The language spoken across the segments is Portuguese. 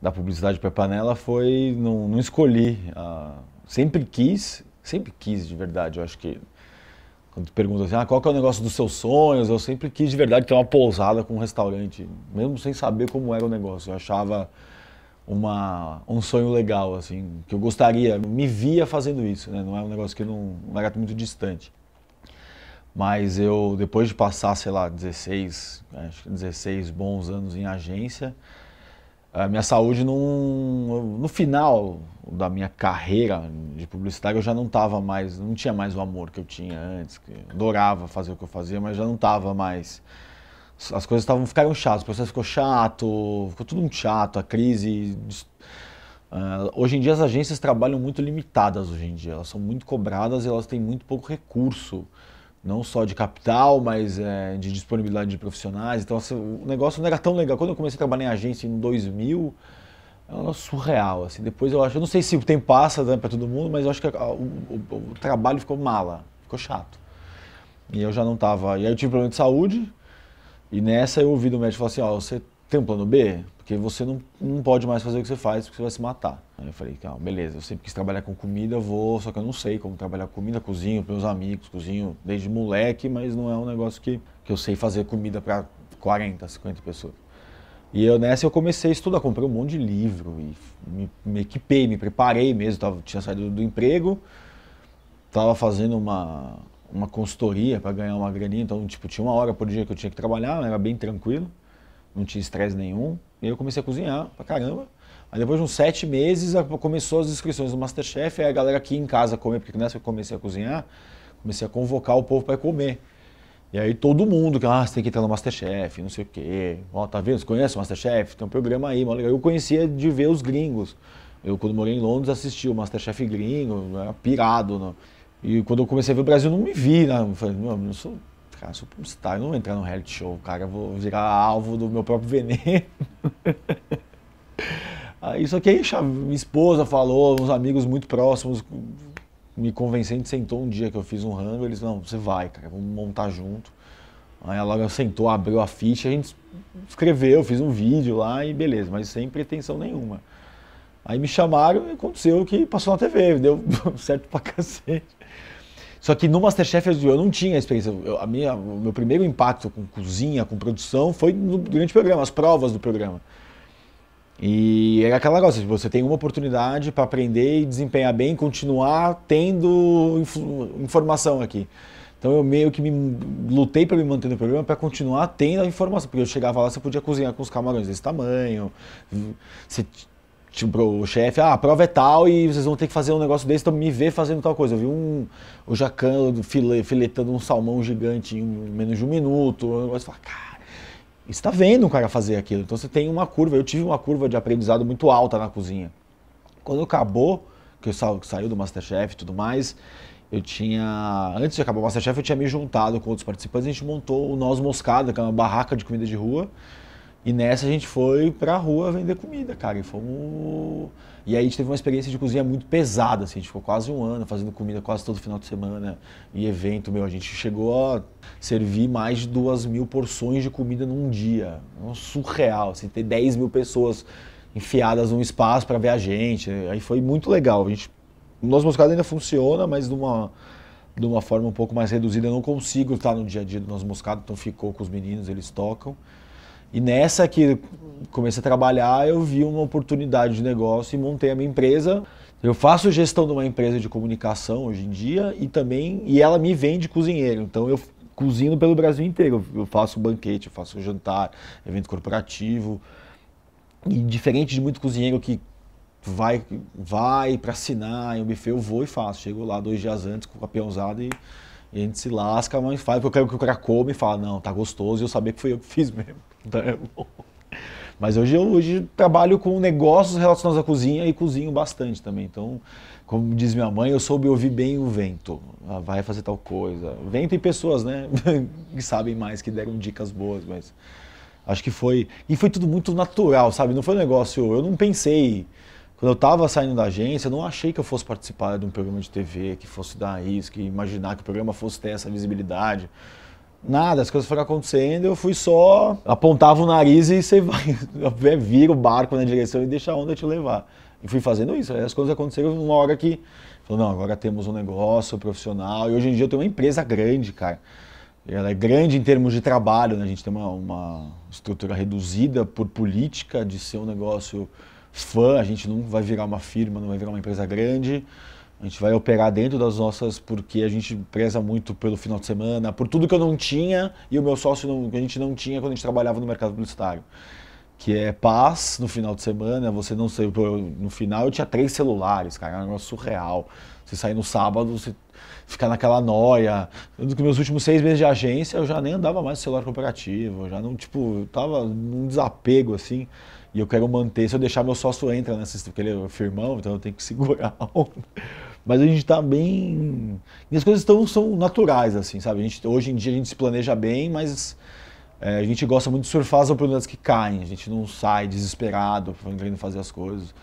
da publicidade para panela foi não, não escolhi. Ah, sempre quis, sempre quis de verdade. Eu acho que quando pergunta assim, ah, qual é o negócio dos seus sonhos, eu sempre quis de verdade ter uma pousada com um restaurante, mesmo sem saber como era o negócio. Eu achava uma, um sonho legal, assim, que eu gostaria, me via fazendo isso, né? Não é um negócio que não, não era muito distante. Mas eu, depois de passar, sei lá, 16, acho que 16 bons anos em agência, a minha saúde não, no final da minha carreira de publicitário eu já não tava mais, não tinha mais o amor que eu tinha antes, que adorava fazer o que eu fazia, mas já não tava mais as coisas estavam ficaram chatas, o processo ficou chato, ficou tudo muito chato, a crise Uh, hoje em dia as agências trabalham muito limitadas hoje em dia, elas são muito cobradas e elas têm muito pouco recurso não só de capital, mas é, de disponibilidade de profissionais. Então, assim, o negócio não era tão legal. Quando eu comecei a trabalhar em agência em 2000, é era surreal, assim. Depois eu acho, eu não sei se o tempo passa né, para todo mundo, mas eu acho que a, o, o, o, trabalho ficou mala, ficou chato. E eu já não estava E aí eu tive problema de saúde. E nessa eu ouvi do médico falar assim: ó, você tem um plano B? porque você não, não pode mais fazer o que você faz, porque você vai se matar. Aí eu falei, calma, ah, beleza, eu sempre quis trabalhar com comida, vou, só que eu não sei como trabalhar com comida, cozinho para meus amigos, cozinho desde moleque, mas não é um negócio que, que eu sei fazer comida para 40, 50 pessoas. E eu nessa eu comecei a estudar, comprei um monte de livro e me, me equipei, me preparei mesmo, tava, tinha saído do emprego, estava fazendo uma, uma consultoria para ganhar uma graninha, então tipo, tinha uma hora por dia que eu tinha que trabalhar, era bem tranquilo não tinha estresse nenhum. E aí eu comecei a cozinhar pra caramba. Aí depois de uns sete meses começou as inscrições do Masterchef, aí a galera aqui em casa comer, porque nessa que eu comecei a cozinhar, comecei a convocar o povo para comer. E aí todo mundo, que ah, você tem que entrar no Masterchef, não sei o quê. Ó, tá vendo? Você conhece o Masterchef? Tem um programa aí, mano. Eu conhecia de ver os gringos. Eu, quando morei em Londres, assisti o Masterchef gringo, era pirado. Né? E quando eu comecei a ver o Brasil, não me vi, né? Eu falei, não, não sou Cara, sou publicitário eu não vou entrar no reality show, cara, eu vou virar alvo do meu próprio veneno. Aí, só que aí minha esposa falou, uns amigos muito próximos me convencendo, sentou um dia que eu fiz um rango, eles, não, você vai, cara, vamos montar junto. Aí a sentou, abriu a ficha, a gente escreveu, fiz um vídeo lá e beleza, mas sem pretensão nenhuma. Aí me chamaram e aconteceu que passou na TV, deu certo pra cacete. Só que no Masterchef eu não tinha experiência. Eu, a minha, o meu primeiro impacto com cozinha, com produção, foi no, durante o programa, as provas do programa. E era é aquela negócio, você tem uma oportunidade para aprender e desempenhar bem, continuar tendo informação aqui. Então eu meio que me lutei para me manter no programa para continuar tendo a informação, porque eu chegava lá, você podia cozinhar com os camarões desse tamanho, você tipo, pro chefe, ah, a prova é tal e vocês vão ter que fazer um negócio desse, então me vê fazendo tal coisa. Eu vi um, o Jacan file, filetando um salmão gigante em menos de um minuto, um negócio, fala, cara, está vendo o cara fazer aquilo. Então você tem uma curva, eu tive uma curva de aprendizado muito alta na cozinha. Quando acabou, que eu sa saiu do Masterchef e tudo mais, eu tinha, antes de acabar o Masterchef, eu tinha me juntado com outros participantes, a gente montou o Nós Moscada, que é uma barraca de comida de rua, e nessa a gente foi pra rua vender comida, cara. E fomos. E aí a gente teve uma experiência de cozinha muito pesada, assim. A gente ficou quase um ano fazendo comida quase todo final de semana. E evento, meu, a gente chegou a servir mais de duas mil porções de comida num dia. Um surreal, assim, ter 10 mil pessoas enfiadas num espaço para ver a gente. Aí foi muito legal. A gente. O nosso moscado ainda funciona, mas de uma de uma forma um pouco mais reduzida. Eu não consigo estar no dia a dia do nosso moscado, então ficou com os meninos, eles tocam. E nessa que comecei a trabalhar, eu vi uma oportunidade de negócio e montei a minha empresa. Eu faço gestão de uma empresa de comunicação hoje em dia e também e ela me vende cozinheiro. Então eu cozinho pelo Brasil inteiro. Eu faço banquete, eu faço jantar, evento corporativo. E diferente de muito cozinheiro que vai vai para assinar em um buffet, eu vou e faço. Chego lá dois dias antes com a peãozada e, e a gente se lasca, mas faz porque eu quero que o cara come e fala, não, tá gostoso, e eu saber que foi eu que fiz mesmo. Então é bom. Mas hoje eu hoje trabalho com negócios relacionados à cozinha e cozinho bastante também. Então, como diz minha mãe, eu soube ouvir bem o vento. Ah, vai fazer tal coisa. Vento e pessoas, né? que sabem mais, que deram dicas boas, mas acho que foi. E foi tudo muito natural, sabe? Não foi um negócio. Eu não pensei. Quando eu estava saindo da agência, eu não achei que eu fosse participar de um programa de TV, que fosse dar isso, que imaginar que o programa fosse ter essa visibilidade. Nada, as coisas foram acontecendo, eu fui só. Apontava o nariz e você vai. É, vira o barco na direção e deixa a onda te levar. E fui fazendo isso. Aí as coisas aconteceram numa hora que. Falou, não, agora temos um negócio profissional. E hoje em dia eu tenho uma empresa grande, cara. Ela é grande em termos de trabalho, né? A gente tem uma, uma estrutura reduzida por política de ser um negócio fã. A gente não vai virar uma firma, não vai virar uma empresa grande a gente vai operar dentro das nossas, porque a gente preza muito pelo final de semana, por tudo que eu não tinha e o meu sócio não, que a gente não tinha quando a gente trabalhava no mercado publicitário. Que é paz no final de semana, você não sei. No final eu tinha três celulares, cara, é um negócio surreal. Você sair no sábado, você ficar naquela noia. Nos meus últimos seis meses de agência, eu já nem andava mais no celular cooperativo, já não, tipo, tava num desapego assim. E eu quero manter, se eu deixar meu sócio entra nessa, porque ele é firmão, então eu tenho que segurar mas a gente está bem. E as coisas estão, são naturais, assim, sabe? A gente, hoje em dia a gente se planeja bem, mas é, a gente gosta muito de surfar as oportunidades que caem, a gente não sai desesperado querendo fazer as coisas.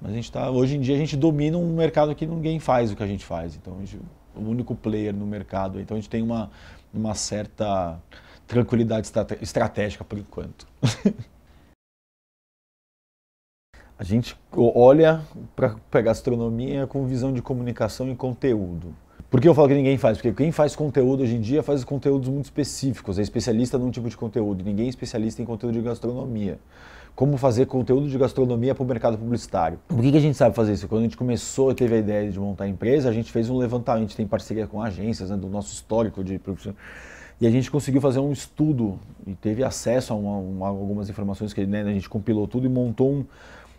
Mas a gente está. Hoje em dia a gente domina um mercado que ninguém faz o que a gente faz, então a gente é o único player no mercado, então a gente tem uma, uma certa tranquilidade estratégica por enquanto. A gente olha para gastronomia com visão de comunicação e conteúdo. Por que eu falo que ninguém faz? Porque quem faz conteúdo hoje em dia faz conteúdos muito específicos, é especialista num tipo de conteúdo, ninguém é especialista em conteúdo de gastronomia. Como fazer conteúdo de gastronomia para o mercado publicitário? Por que, que, a gente sabe fazer isso? Quando a gente começou, teve a ideia de montar a empresa, a gente fez um levantamento, a gente tem parceria com agências né, do nosso histórico de profissional. E a gente conseguiu fazer um estudo e teve acesso a, uma, algumas informações que né, a gente compilou tudo e montou um,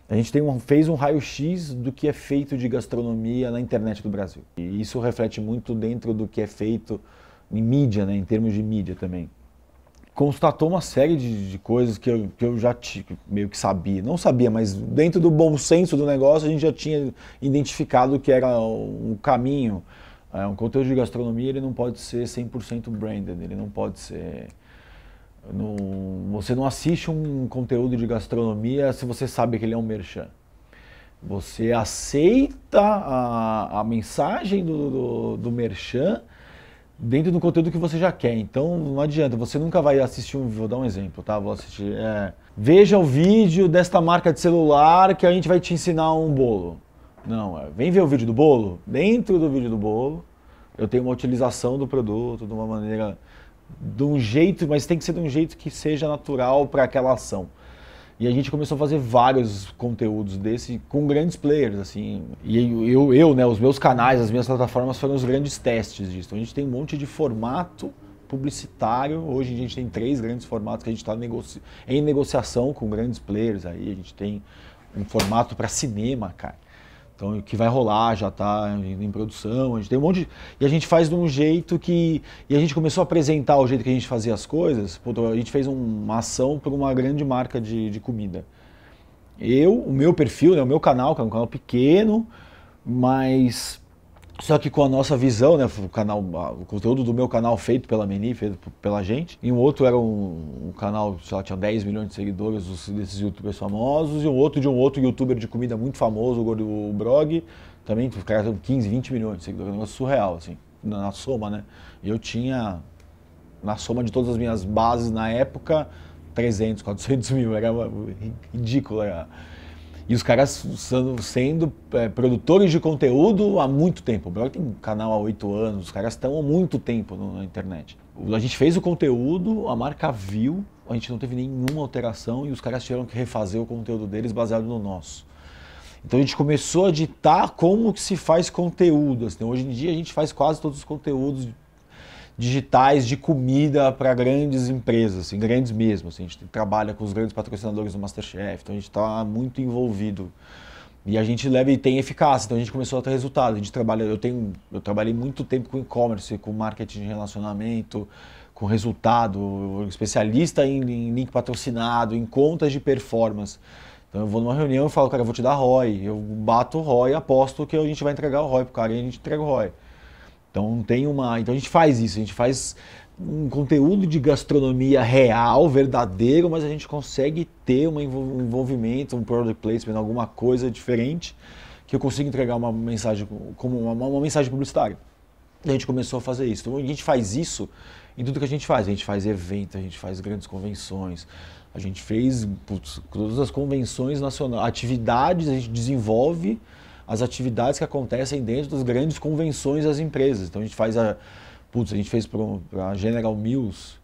a gente um, fez um raio-x do que é feito de gastronomia na internet do Brasil. E isso reflete muito dentro do que é feito em mídia, né, em termos de mídia também. Constatou uma série de, de coisas que eu, que eu já meio que sabia. Não sabia, mas dentro do bom senso do negócio, a gente já tinha identificado que era um caminho. É, um conteúdo de gastronomia ele não pode ser 100% branded, ele não pode ser não, você não assiste um conteúdo de gastronomia se você sabe que ele é um merchan. Você aceita a, a mensagem do, do, do merchan dentro do conteúdo que você já quer. Então não adianta, você nunca vai assistir um. Vou dar um exemplo, tá? Vou assistir. É, veja o vídeo desta marca de celular que a gente vai te ensinar um bolo. Não, é, vem ver o vídeo do bolo. Dentro do vídeo do bolo, eu tenho uma utilização do produto de uma maneira de um jeito, mas tem que ser de um jeito que seja natural para aquela ação. E a gente começou a fazer vários conteúdos desse com grandes players, assim. E eu, eu, né, os meus canais, as minhas plataformas foram os grandes testes disso. Então a gente tem um monte de formato publicitário. Hoje a gente tem três grandes formatos que a gente está negoci... em negociação com grandes players aí. A gente tem um formato para cinema, cara. Então, o que vai rolar já está em, em, produção. A gente tem um monte de, E a gente faz de um jeito que. E a gente começou a apresentar o jeito que a gente fazia as coisas. a gente fez uma ação para uma grande marca de, de comida. Eu, o meu perfil, né, o meu canal, que é um canal pequeno, mas só que com a nossa visão, né, o, canal, o conteúdo do meu canal feito pela Meni, feito pela gente, e um outro era um, um canal, sei lá, tinha 10 milhões de seguidores dos, desses youtubers famosos, e um outro de um outro youtuber de comida muito famoso, o Gordo Brog, também, os caras tinham 15, 20 milhões de seguidores, um negócio surreal, assim, na, na soma, né? E eu tinha, na soma de todas as minhas bases na época, 300, 400 mil, era ridículo, era e os caras sendo, sendo é, produtores de conteúdo há muito tempo. O Blog tem um canal há oito anos, os caras estão há muito tempo na internet. A gente fez o conteúdo, a marca viu, a gente não teve nenhuma alteração e os caras tiveram que refazer o conteúdo deles baseado no nosso. Então a gente começou a ditar como que se faz conteúdo. Assim, hoje em dia a gente faz quase todos os conteúdos digitais de comida para grandes empresas, assim, grandes mesmo. Assim, a gente trabalha com os grandes patrocinadores do Masterchef, então a gente está muito envolvido. E a gente leva e tem eficácia, então a gente começou a ter resultado. A gente trabalha, eu tenho, eu trabalhei muito tempo com e-commerce, com marketing de relacionamento, com resultado, especialista em, em link patrocinado, em contas de performance. Então eu vou numa reunião e falo, cara, eu vou te dar ROI. Eu bato o ROI, aposto que a gente vai entregar o ROI pro cara e a gente entrega o ROI. Então tem uma. Então a gente faz isso, a gente faz um conteúdo de gastronomia real, verdadeiro, mas a gente consegue ter um envolvimento, um product placement, alguma coisa diferente que eu consiga entregar uma mensagem como uma, uma mensagem publicitária. a gente começou a fazer isso. Então a gente faz isso em tudo que a gente faz. A gente faz evento, a gente faz grandes convenções, a gente fez putz, todas as convenções nacionais, atividades a gente desenvolve as atividades que acontecem dentro das grandes convenções das empresas. Então a gente faz a. Putz, a gente fez para a General Mills,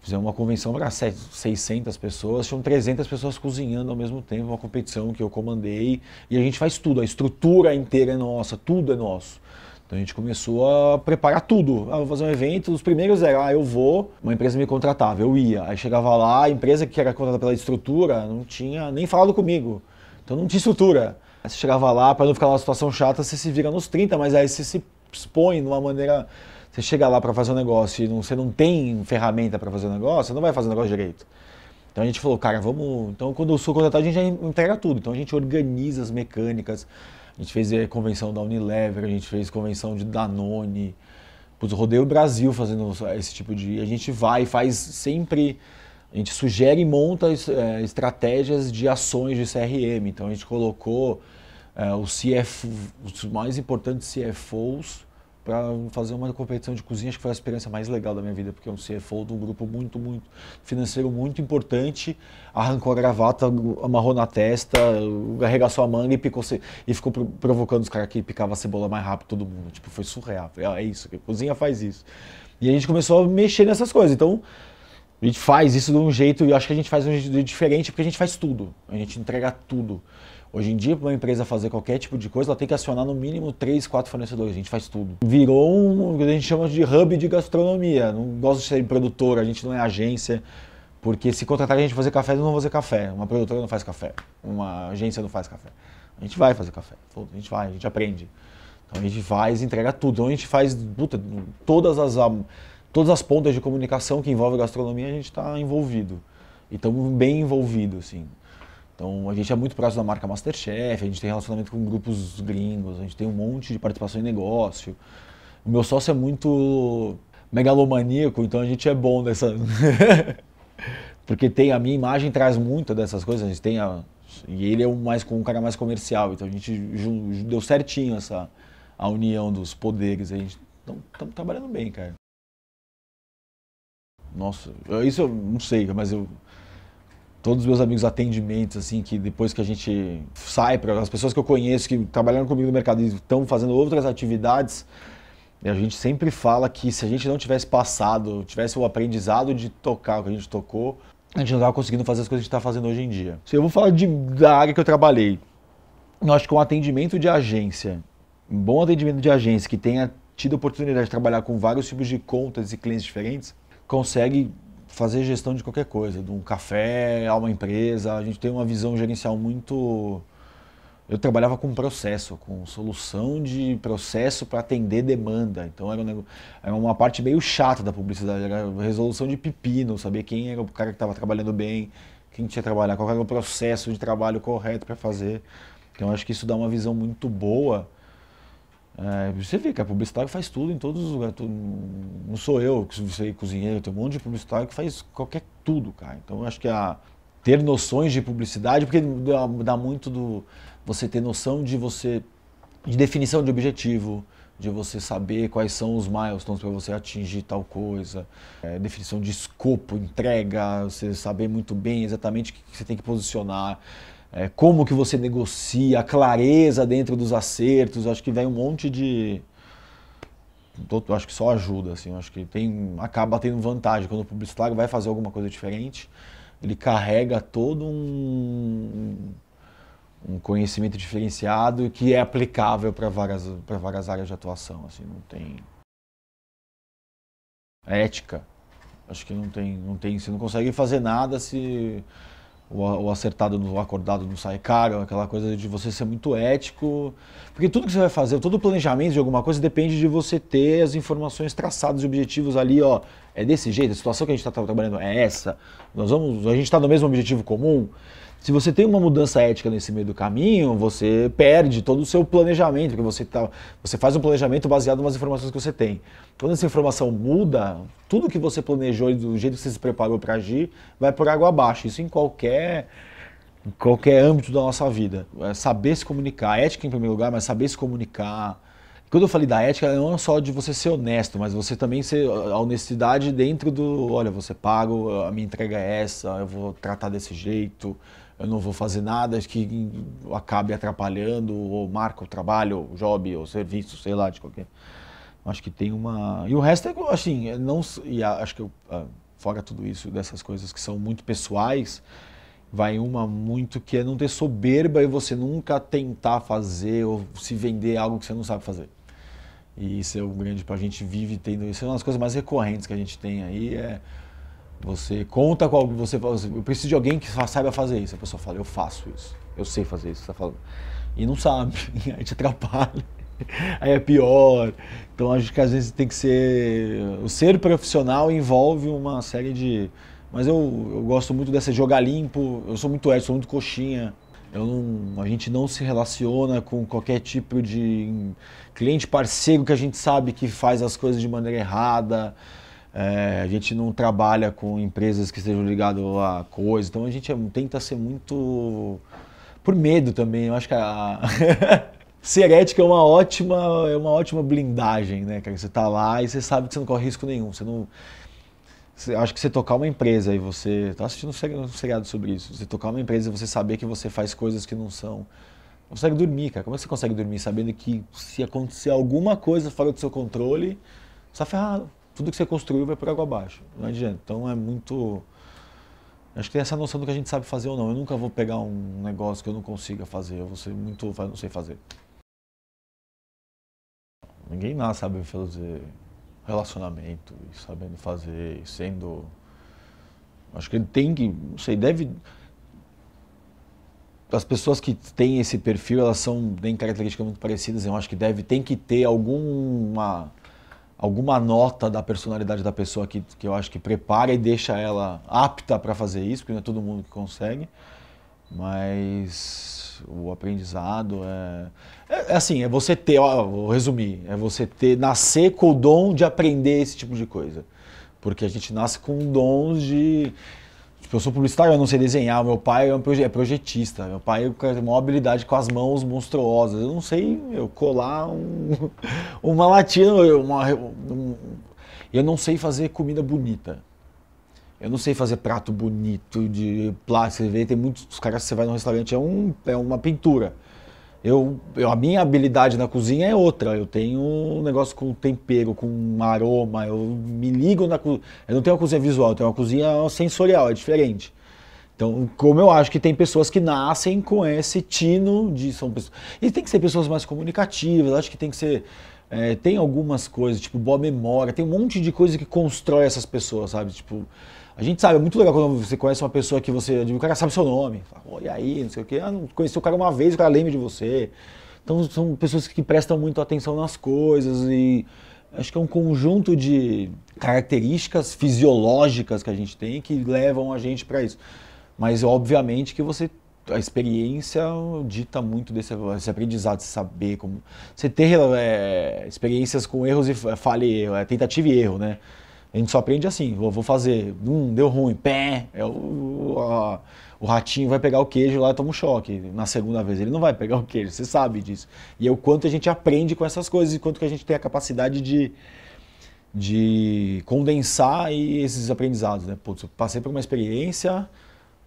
fizemos uma convenção para 600 pessoas, tinham 300 pessoas cozinhando ao mesmo tempo, uma competição que eu comandei. E a gente faz tudo, a estrutura inteira é nossa, tudo é nosso. Então a gente começou a preparar tudo. Ah, vou fazer um evento, os primeiros era, ah, eu vou, uma empresa me contratava, eu ia. Aí chegava lá, a empresa que era contratada pela estrutura não tinha nem falado comigo. Então não tinha estrutura. Aí você chegava lá, para não ficar numa situação chata, você se vira nos 30, mas aí você se expõe de uma maneira. Você chega lá para fazer um negócio e não, você não tem ferramenta para fazer o um negócio, você não vai fazer o um negócio direito. Então a gente falou, cara, vamos. Então quando eu sou contratado, a gente já entrega tudo. Então a gente organiza as mecânicas. A gente fez a eh, convenção da Unilever, a gente fez convenção de Danone. Putz, rodeio o Brasil fazendo esse tipo de. A gente vai, faz sempre a gente sugere e monta é, estratégias de ações de CRM. Então a gente colocou é, os, CF, os mais importantes CFOs para fazer uma competição de cozinha, acho que foi a experiência mais legal da minha vida, porque é um CFO de um grupo muito, muito financeiro, muito importante, arrancou a gravata, amarrou na testa, arregaçou a manga e picou e ficou provocando os caras que picava a cebola mais rápido todo mundo. Tipo, foi surreal. Ah, é isso, a cozinha faz isso. E a gente começou a mexer nessas coisas. Então, a gente faz isso de um jeito, e eu acho que a gente faz de um jeito diferente, porque a gente faz tudo. A gente entrega tudo. Hoje em dia, para uma empresa fazer qualquer tipo de coisa, ela tem que acionar no mínimo 3, 4 fornecedores. A gente faz tudo. Virou um que a gente chama de hub de gastronomia. Não gosto de ser produtor, a gente não é agência. Porque se contratar a gente fazer café, não vão fazer café. Uma produtora não faz café. Uma agência não faz café. A gente vai fazer café. A gente vai, a gente aprende. Então a gente faz entrega tudo. Então a gente faz puta, todas as todas as pontas de comunicação que envolve a gastronomia, a gente está envolvido. E estamos bem envolvidos, assim. Então, a gente é muito próximo da marca Masterchef, a gente tem relacionamento com grupos gringos, a gente tem um monte de participação em negócio. O meu sócio é muito megalomaníaco, então a gente é bom nessa... Porque tem a minha imagem traz muita dessas coisas, a gente tem a... E ele é um, mais, um cara mais comercial, então a gente deu certinho essa a união dos poderes, a gente estamos então, trabalhando bem, cara. Nossa, isso eu não sei, mas eu todos os meus amigos atendimentos, assim, que depois que a gente sai, para as pessoas que eu conheço que trabalharam comigo no mercado e estão fazendo outras atividades, a gente sempre fala que se a gente não tivesse passado, tivesse o aprendizado de tocar o que a gente tocou, a gente não estava conseguindo fazer as coisas que a gente está fazendo hoje em dia. se Eu vou falar de, da área que eu trabalhei. Eu acho que um atendimento de agência, um bom atendimento de agência que tenha tido a oportunidade de trabalhar com vários tipos de contas e clientes diferentes, consegue fazer gestão de qualquer coisa, de um café a uma empresa. A gente tem uma visão gerencial muito. Eu trabalhava com processo, com solução de processo para atender demanda. Então era, um negócio... era, uma parte meio chata da publicidade, era resolução de pepino, saber quem era o cara que estava trabalhando bem, quem tinha que trabalhar, qual era o processo de trabalho correto para fazer. Então acho que isso dá uma visão muito boa é, você vê que a publicidade faz tudo em todos os lugares. Tudo, não sou eu que sei cozinheiro, tem um monte de publicitário que faz qualquer tudo, cara. Então eu acho que a, ter noções de publicidade, porque dá, dá muito do você ter noção de você, de definição de objetivo, de você saber quais são os milestones para você atingir tal coisa, é, definição de escopo, entrega, você saber muito bem exatamente o que você tem que posicionar é, como que você negocia, a clareza dentro dos acertos, acho que vem um monte de, acho que só ajuda, assim, acho que tem, acaba tendo vantagem. Quando o publicitário vai fazer alguma coisa diferente, ele carrega todo um, um conhecimento diferenciado que é aplicável para várias, várias áreas de atuação, assim, não tem... A ética, acho que não tem, não tem, você não consegue fazer nada se o, acertado no acordado não sai caro, aquela coisa de você ser muito ético. Porque tudo que você vai fazer, todo o planejamento de alguma coisa depende de você ter as informações traçadas e objetivos ali, ó. É desse jeito, a situação que a gente está trabalhando é essa. Nós vamos, a gente está no mesmo objetivo comum. Se você tem uma mudança ética nesse meio do caminho, você perde todo o seu planejamento, porque você, tá, você faz um planejamento baseado nas informações que você tem. Quando essa informação muda, tudo que você planejou e do jeito que você se preparou para agir vai por água abaixo. Isso em qualquer, em qualquer âmbito da nossa vida. É saber se comunicar, ética em primeiro lugar, mas saber se comunicar. Quando eu falei da ética, não é só de você ser honesto, mas você também ser a honestidade dentro do, olha, você paga a minha entrega é essa, eu vou tratar desse jeito, eu não vou fazer nada que acabe atrapalhando ou marca o trabalho, o job, ou serviço, sei lá, de qualquer. Acho que tem uma. E o resto é assim, é não. E acho que eu, ah, fora tudo isso, dessas coisas que são muito pessoais, vai uma muito que é não ter soberba e você nunca tentar fazer ou se vender algo que você não sabe fazer. E isso é o grande. A gente vive tendo isso. É uma das coisas mais recorrentes que a gente tem aí. É você conta com alguém, você eu preciso de alguém que saiba fazer isso. A pessoa fala, eu faço isso, eu sei fazer isso, você tá E não sabe, aí te atrapalha, aí é pior. Então acho que às vezes tem que ser. O ser profissional envolve uma série de. Mas eu, eu gosto muito dessa jogar limpo, eu sou muito ético, sou muito coxinha. Eu não, a gente não se relaciona com qualquer tipo de cliente parceiro que a gente sabe que faz as coisas de maneira errada. É, a gente não trabalha com empresas que estejam ligadas a coisa, então a gente é, tenta ser muito. Por medo também, eu acho que a. ser ética é uma ótima, é uma ótima blindagem, né, cara? Você tá lá e você sabe que você não corre risco nenhum. Você não. Você, acho que você tocar uma empresa e você. Tá assistindo um seriado sobre isso. Você tocar uma empresa e você saber que você faz coisas que não são. você consegue dormir, cara. Como é que você consegue dormir sabendo que se acontecer alguma coisa fora do seu controle, você tá ferrado tudo que você construiu vai por água abaixo. Não adianta. Então é muito. Acho que tem essa noção do que a gente sabe fazer ou não. Eu nunca vou pegar um negócio que eu não consiga fazer. Eu vou ser muito. não sei fazer. Ninguém nasce sabe fazer relacionamento, sabendo fazer, sendo. Acho que ele tem que. Não sei, deve. As pessoas que têm esse perfil, elas são, têm características muito parecidas. Eu acho que deve, tem que ter alguma alguma nota da personalidade da pessoa que, que eu acho que prepara e deixa ela apta para fazer isso, porque não é todo mundo que consegue. Mas o aprendizado é, é, é assim, é você ter, ó, vou resumir, é você ter nascer com o dom de aprender esse tipo de coisa. Porque a gente nasce com dons de Tipo, eu sou publicitário, eu não sei desenhar. Meu pai é, é projetista. Meu pai é tem uma habilidade com as mãos monstruosas. Eu não sei eu colar um, uma latinha. Uma, um, eu não sei fazer comida bonita. Eu não sei fazer prato bonito de plástico. Você vê, tem muitos caras que você vai no restaurante, é, um, é uma pintura. Eu, eu, a minha habilidade na cozinha é outra. Eu tenho um negócio com tempero, com aroma. Eu me ligo na cozinha. Eu não tenho uma cozinha visual, eu tenho uma cozinha sensorial, é diferente. Então, como eu acho que tem pessoas que nascem com esse tino de. São pessoas, e tem que ser pessoas mais comunicativas, acho que tem que ser. É, tem algumas coisas, tipo boa memória, tem um monte de coisa que constrói essas pessoas, sabe? Tipo, a gente sabe, é muito legal quando você conhece uma pessoa que você. O cara sabe seu nome. Fala, e aí, não sei o quê. Ah, não conheci o cara uma vez, o cara lembra de você. Então são pessoas que prestam muito atenção nas coisas e acho que é um conjunto de características fisiológicas que a gente tem que levam a gente para isso. Mas obviamente que você a experiência dita muito desse esse aprendizado, de saber como você ter é, experiências com erros e falha, eh, tentativa e erro, né? A gente só aprende assim, vou, vou fazer, hum, deu ruim, pé, é o, a, o ratinho vai pegar o queijo lá e toma um choque. Na segunda vez ele não vai pegar o queijo, você sabe disso. E é o quanto a gente aprende com essas coisas e quanto que a gente tem a capacidade de, de condensar esses aprendizados. Né? Putz, eu passei por uma experiência,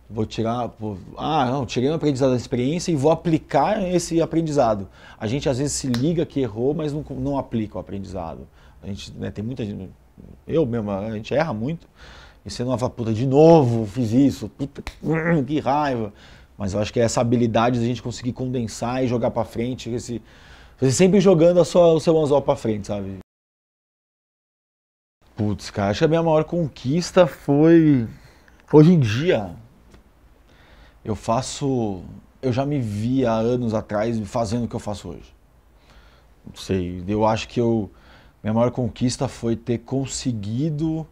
vou tirar. Vou, ah, não, tirei um aprendizado da experiência e vou aplicar esse aprendizado. A gente às vezes se liga que errou, mas não, não aplica o aprendizado. A gente né, tem muita gente eu mesmo, a gente erra muito. E você não fala, puta, de novo fiz isso, puta, que raiva. Mas eu acho que é essa habilidade de a gente conseguir condensar e jogar para frente, esse, você sempre jogando a sua, o seu anzol para frente, sabe? Putz, cara, acho que a minha maior conquista foi. Hoje em dia, eu faço. Eu já me vi há anos atrás fazendo o que eu faço hoje. Não sei, eu acho que eu minha maior conquista foi ter conseguido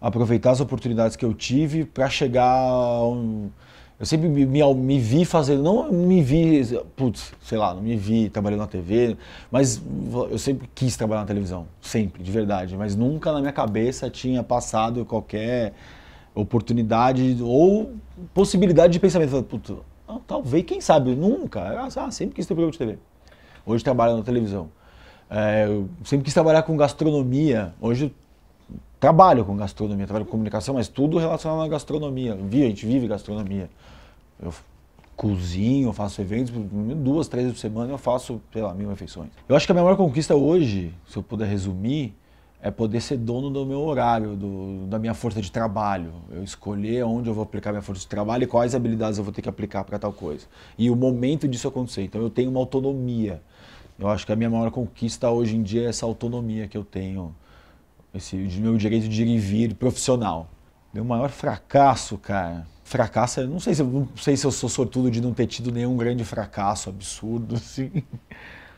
aproveitar as oportunidades que eu tive para chegar. Um... Eu sempre me, me, me, vi fazendo, não me vi, putz, sei lá, não me vi trabalhando na TV, mas eu sempre quis trabalhar na televisão, sempre, de verdade. Mas nunca na minha cabeça tinha passado qualquer oportunidade ou possibilidade de pensamento. Putz, talvez, quem sabe, nunca. ah, sempre quis ter programa de TV. Hoje trabalho na televisão. É, eu sempre quis trabalhar com gastronomia. Hoje trabalho com gastronomia, trabalho com comunicação, mas tudo relacionado à gastronomia. Vi, a gente vive gastronomia. Eu cozinho, eu faço eventos, duas, três vezes por semana eu faço, sei lá, mil refeições. Eu acho que a minha maior conquista hoje, se eu puder resumir, é poder ser dono do meu horário, do, da minha força de trabalho. Eu escolher onde eu vou aplicar minha força de trabalho e quais habilidades eu vou ter que aplicar para tal coisa. E o momento disso acontecer. Então eu tenho uma autonomia. Eu acho que a minha maior conquista hoje em dia é essa autonomia que eu tenho, esse meu direito de ir e vir profissional. Meu maior fracasso, cara, fracasso, não sei se não sei se eu sou sortudo de não ter tido nenhum grande fracasso absurdo, assim.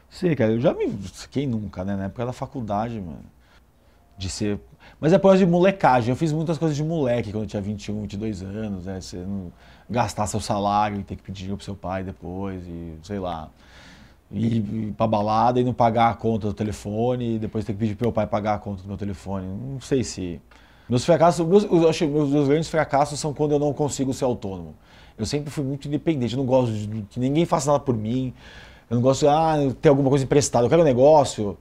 Sei, cara, eu já me. Quem nunca, né? Na época da faculdade, mano. De ser. Mas é por causa de molecagem. Eu fiz muitas coisas de moleque quando eu tinha 21, 22 anos, né? Você não gastar seu salário e ter que pedir dinheiro pro seu pai depois e sei lá ir pra balada e não pagar a conta do telefone, e depois ter que pedir pro meu pai pagar a conta do meu telefone. Não sei se. Meus fracassos, meus, acho, meus, meus grandes fracassos são quando eu não consigo ser autônomo. Eu sempre fui muito independente, eu não gosto de, que ninguém faça nada por mim. Eu não gosto de ah, ter alguma coisa emprestada, eu quero um negócio.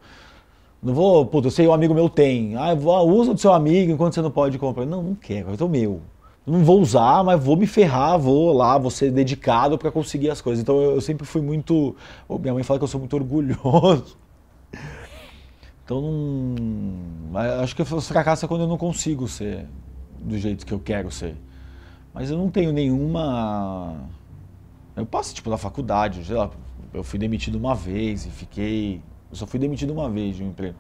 Não vou, puta, eu sei, um amigo meu tem. Ah, eu vou, ah, usa do seu amigo enquanto você não pode comprar. Não, não quero, é o meu não vou usar, mas vou me ferrar, vou lá, vou ser dedicado para conseguir as coisas. Então eu, eu sempre fui muito. minha mãe fala que eu sou muito orgulhoso. Então não. Acho que eu fracasso quando eu não consigo ser do jeito que eu quero ser. Mas eu não tenho nenhuma. Eu passo tipo na faculdade, sei lá, eu fui demitido uma vez e fiquei. Eu só fui demitido uma vez de um emprego.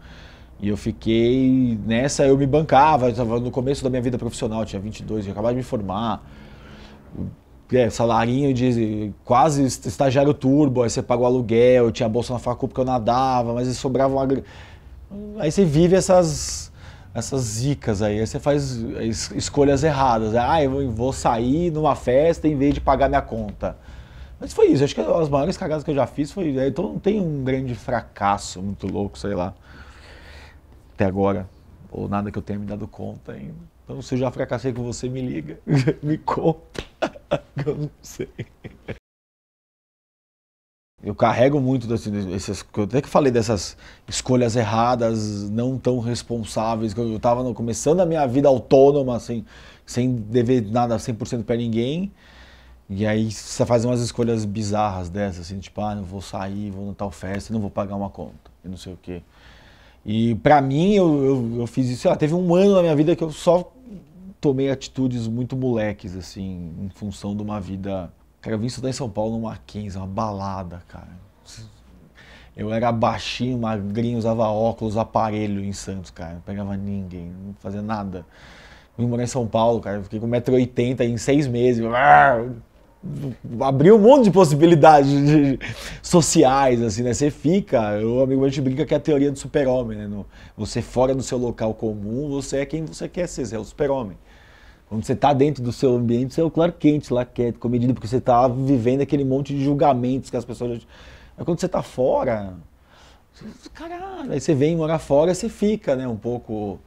E eu fiquei nessa, eu me bancava, eu estava no começo da minha vida profissional, tinha 22, tinha acabado de me formar. É, salarinho de quase estagiário turbo, aí você paga o aluguel, tinha bolsa na facul porque eu nadava, mas sobrava uma Aí você vive essas essas zicas aí, aí você faz escolhas erradas. Né? Ah, eu vou sair numa festa em vez de pagar minha conta. Mas foi isso, acho que as maiores cagadas que eu já fiz foi. Então não tem um grande fracasso muito louco, sei lá até agora, ou nada que eu tenha me dado conta ainda. Então, se eu já fracassei com você, me liga, me conta, eu não sei. Eu carrego muito dessas, eu até que falei dessas escolhas erradas, não tão responsáveis, que eu estava começando a minha vida autônoma, assim, sem dever nada 100% para ninguém. E aí você faz umas escolhas bizarras dessas, assim, tipo, ah, não vou sair, vou na tal festa, não vou pagar uma conta, e não sei o quê. E para mim, eu, eu, eu, fiz isso, sei lá, teve um ano na minha vida que eu só tomei atitudes muito moleques, assim, em função de uma vida. Cara, eu vim estudar em São Paulo numa 15, uma balada, cara. Eu era baixinho, magrinho, usava óculos, aparelho em Santos, cara. Não pegava ninguém, não fazia nada. Vim morar em São Paulo, cara. Fiquei com 1,80m em seis meses. Ah! abriu um monte de possibilidades de... sociais, assim, né? Você fica, o amigo meu te brinca que é a teoria do super-homem, né? No... você fora do seu local comum, você é quem você quer ser, você é o super-homem. Quando você está dentro do seu ambiente, você é o claro quente lá, quieto, é comedido, porque você está vivendo aquele monte de julgamentos que as pessoas... Mas quando você está fora, caralho, aí você vem morar fora, você fica, né, um pouco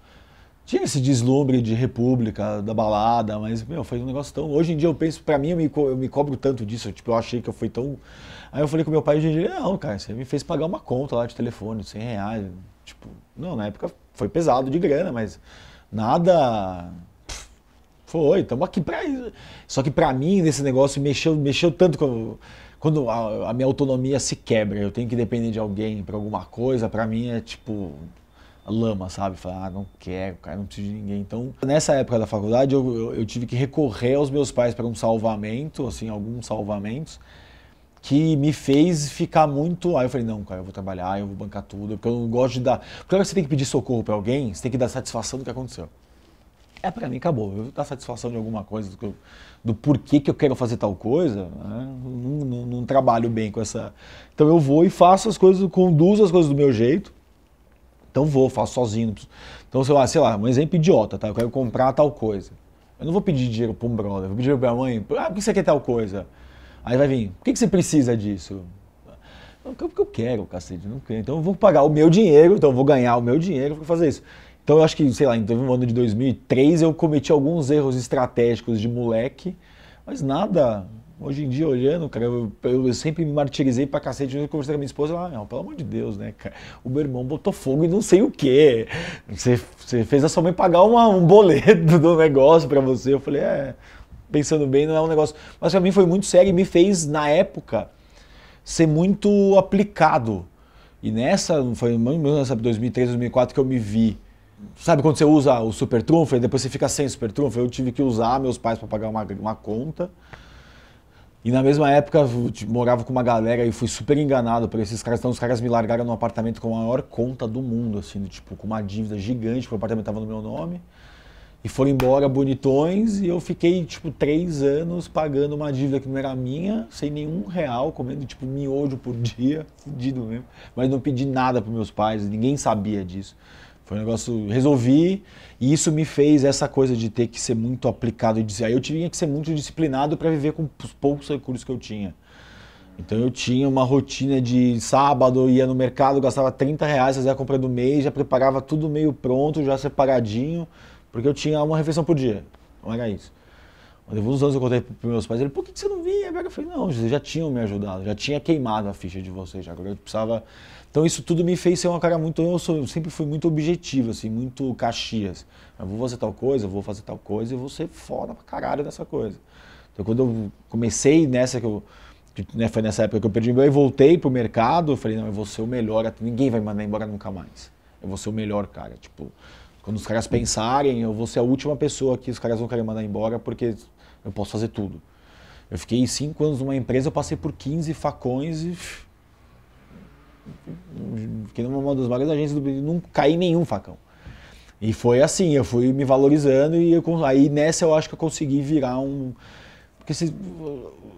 tinha esse deslumbre de república, da balada, mas, meu, foi um negócio tão. Hoje em dia eu penso, pra mim, eu me, eu me cobro tanto disso. Eu, tipo, eu achei que eu fui tão. Aí eu falei com meu pai, gente, não, cara, você me fez pagar uma conta lá de telefone, 100 reais. Tipo, não, na época foi pesado de grana, mas nada. Pff, foi, estamos aqui pra isso. Só que pra mim, nesse negócio, mexeu, mexeu tanto com. Quando a, a minha autonomia se quebra, eu tenho que depender de alguém para alguma coisa, para mim é tipo, lama, sabe? Falar, ah, não quero, cara, não preciso de ninguém. Então, nessa época da faculdade, eu, eu, eu tive que recorrer aos meus pais para um salvamento, assim, alguns salvamentos, que me fez ficar muito. Aí eu falei, não, cara, eu vou trabalhar, eu vou bancar tudo, porque eu não gosto de dar. Porque você tem que pedir socorro para alguém, você tem que dar satisfação do que aconteceu. É, para mim acabou. Eu dar satisfação de alguma coisa, do, do porquê que eu quero fazer tal coisa, né? não, não, não trabalho bem com essa. Então eu vou e faço as coisas, conduzo as coisas do meu jeito então vou, faço sozinho. Então, sei lá, sei lá, um exemplo idiota, tá? Eu quero comprar tal coisa. Eu não vou pedir dinheiro para um brother, vou pedir para minha mãe, ah, por que você quer tal coisa? Aí vai vir, por que você precisa disso? Não, porque eu quero, cacete, não quero. Então eu vou pagar o meu dinheiro, então eu vou ganhar o meu dinheiro, para fazer isso. Então eu acho que, sei lá, então no ano de 2003 eu cometi alguns erros estratégicos de moleque, mas nada Hoje em dia, olhando, cara, eu, eu sempre me martirizei pra cacete. Eu conversei com a minha esposa, ela, ah, não, pelo amor de Deus, né, cara? O meu irmão botou fogo e não sei o quê. Você, você fez a sua mãe pagar uma, um boleto do negócio pra você. Eu falei, é, pensando bem, não é um negócio. Mas pra mim foi muito sério e me fez, na época, ser muito aplicado. E nessa, foi nessa 2003, 2004 que eu me vi. Sabe quando você usa o super trunfo e depois você fica sem super trunfo? Eu tive que usar meus pais para pagar uma, uma conta. E na mesma época morava com uma galera e fui super enganado por esses caras. Então os caras me largaram num apartamento com a maior conta do mundo, assim, tipo, com uma dívida gigante, porque o apartamento tava no meu nome. E foram embora bonitões e eu fiquei, tipo, três anos pagando uma dívida que não era minha, sem nenhum real, comendo, tipo, miojo por dia, fudido mesmo. Mas não pedi nada para meus pais, ninguém sabia disso. Foi um negócio. Resolvi, e isso me fez essa coisa de ter que ser muito aplicado e dizer. Aí eu tinha que ser muito disciplinado para viver com os poucos recursos que eu tinha. Então eu tinha uma rotina de sábado, ia no mercado, gastava 30 reais, fazia a compra do mês, já preparava tudo meio pronto, já separadinho, porque eu tinha uma refeição por dia. Não era isso. Levou uns anos eu contei para meus pais, ele, por que, que você não vinha? Eu falei, não, vocês já tinham me ajudado, já tinha queimado a ficha de vocês, já. agora eu precisava então isso tudo me fez ser uma cara muito. Eu, sou, eu sempre fui muito objetivo, assim, muito Caxias. Eu vou fazer tal coisa, eu vou fazer tal coisa e vou ser foda pra caralho dessa coisa. Então quando eu comecei nessa que eu. Né, foi nessa época que eu perdi meu e voltei pro mercado, eu falei, não, eu vou ser o melhor, ninguém vai me mandar embora nunca mais. Eu vou ser o melhor, cara. Tipo, quando os caras pensarem, eu vou ser a última pessoa que os caras vão querer mandar embora porque eu posso fazer tudo. Eu fiquei cinco anos numa empresa, eu passei por 15 facões e Fiquei numa das maiores agências do Brasil, não caí nenhum facão. E foi assim, eu fui me valorizando e eu, aí nessa eu acho que eu consegui virar um. Porque se,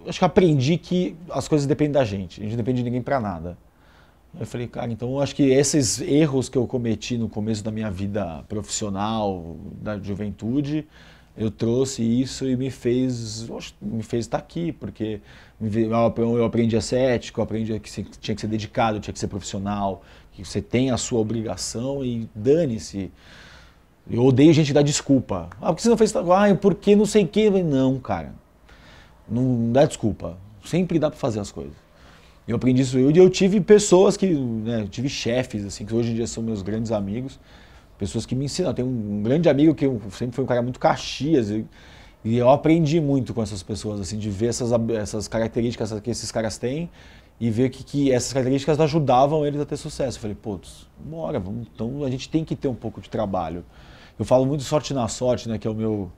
acho que aprendi que as coisas dependem da gente, a gente não depende de ninguém para nada. Eu falei, cara, então eu acho que esses erros que eu cometi no começo da minha vida profissional, da juventude, eu trouxe isso e me fez me fez estar tá aqui, porque eu aprendi a ser ético, eu aprendi que tinha que ser dedicado, tinha que ser profissional, que você tem a sua obrigação e dane-se. Eu odeio gente dar desculpa. Ah, porque você não fez tal Ah, porque não sei o quê. Não, cara. Não dá desculpa. Sempre dá para fazer as coisas. Eu aprendi isso. E eu, eu tive pessoas que, né, eu tive chefes, assim, que hoje em dia são meus grandes amigos, pessoas que me ensinam. tem um grande amigo que sempre foi um cara muito caxias e, e, eu aprendi muito com essas pessoas, assim, de ver essas, essas características que esses caras têm e ver que, que essas características ajudavam eles a ter sucesso. Eu falei, putz, bora, vamos, então a gente tem que ter um pouco de trabalho. Eu falo muito sorte na sorte, né, que é o meu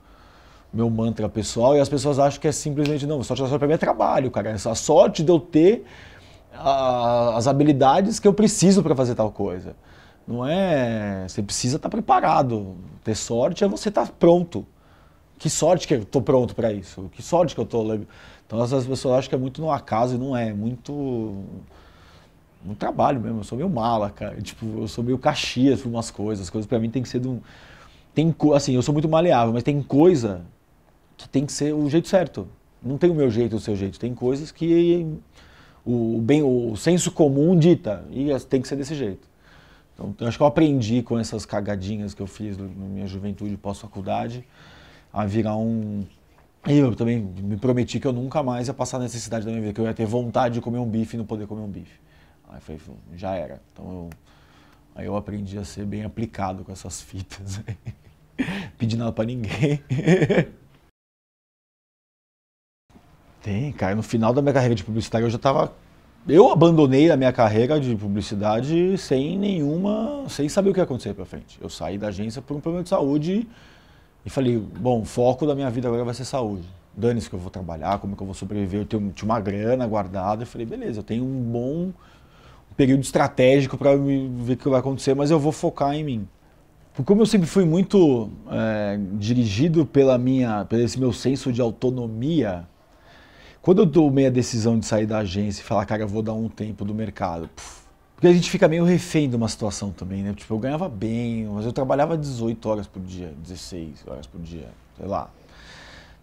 meu mantra pessoal, e as pessoas acham que é simplesmente, não, sorte na sorte para mim é trabalho, cara. É a sorte de eu ter a, as habilidades que eu preciso para fazer tal coisa. Não é. Você precisa estar tá preparado. Ter sorte é você estar tá pronto. Que sorte que eu estou pronto para isso. Que sorte que eu estou. Então as pessoas acham que é muito no acaso e não é. É muito. Um trabalho mesmo. Eu sou meio mala, cara. Tipo, eu sou meio caxias por umas coisas. As coisas para mim tem que ser de um. Tem, assim, eu sou muito maleável, mas tem coisa que tem que ser o jeito certo. Não tem o meu jeito, o seu jeito. Tem coisas que o, bem, o senso comum dita e tem que ser desse jeito. Então, acho que eu aprendi com essas cagadinhas que eu fiz na minha juventude pós-faculdade a virar um. Eu também me prometi que eu nunca mais ia passar necessidade da minha vida, que eu ia ter vontade de comer um bife e não poder comer um bife. Aí foi, já era. Então eu, aí eu aprendi a ser bem aplicado com essas fitas aí. nada pra ninguém. Tem, cara. No final da minha carreira de publicitário eu já tava eu abandonei a minha carreira de publicidade sem nenhuma, sem saber o que ia acontecer para frente. Eu saí da agência por um problema de saúde e falei, bom, o foco da minha vida agora vai ser saúde. Dane-se que eu vou trabalhar, como que eu vou sobreviver, eu tenho, tinha uma grana guardada. Eu falei, beleza, eu tenho um bom período estratégico para ver o que vai acontecer, mas eu vou focar em mim. Porque como eu sempre fui muito é, dirigido pela minha, pelo esse meu senso de autonomia, quando eu tomei a decisão de sair da agência e falar, cara, eu vou dar um tempo do mercado, puf, porque a gente fica meio refém de uma situação também, né? Tipo, eu ganhava bem, mas eu trabalhava 18 horas por dia, 16 horas por dia, sei lá.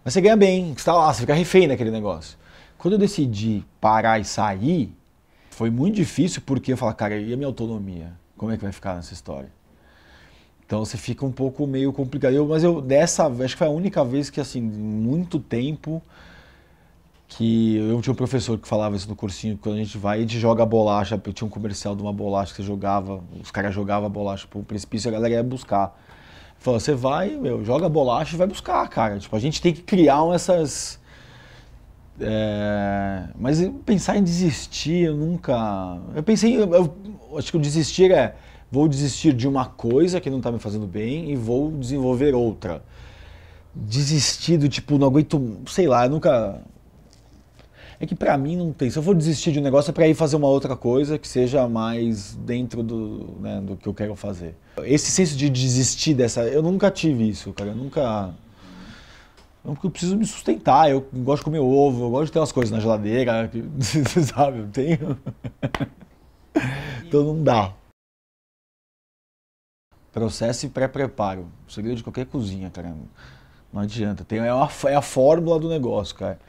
Mas você ganha bem, você tá lá, você fica refém daquele negócio. Quando eu decidi parar e sair, foi muito difícil porque eu falei, cara, e a minha autonomia? Como é que vai ficar nessa história? Então você fica um pouco meio complicado. Eu, mas eu, dessa, acho que foi a única vez que, assim, muito tempo que eu tinha um professor que falava isso no cursinho, quando a gente vai, a gente joga a bolacha, eu tinha um comercial de uma bolacha que você jogava, os caras jogavam a bolacha pro precipício, a galera ia buscar. Falou, você vai, meu, joga a bolacha e vai buscar, cara. Tipo, a gente tem que criar essas... É... Mas pensar em desistir, eu nunca... Eu pensei, eu, eu, acho que o desistir é, vou desistir de uma coisa que não tá me fazendo bem e vou desenvolver outra. Desistir do tipo, não aguento, sei lá, eu nunca é que para mim não tem. Se eu for desistir de um negócio é para ir fazer uma outra coisa que seja mais dentro do, né, do que eu quero fazer. Esse senso de desistir dessa, eu nunca tive isso, cara. Eu nunca porque eu preciso me sustentar, eu gosto de comer ovo, eu gosto de ter umas coisas na geladeira, Você sabe? Eu tenho. então não dá. Processo e pré-preparo. O segredo de qualquer cozinha, cara. Não adianta. Tem, é, uma, é a fórmula do negócio, cara.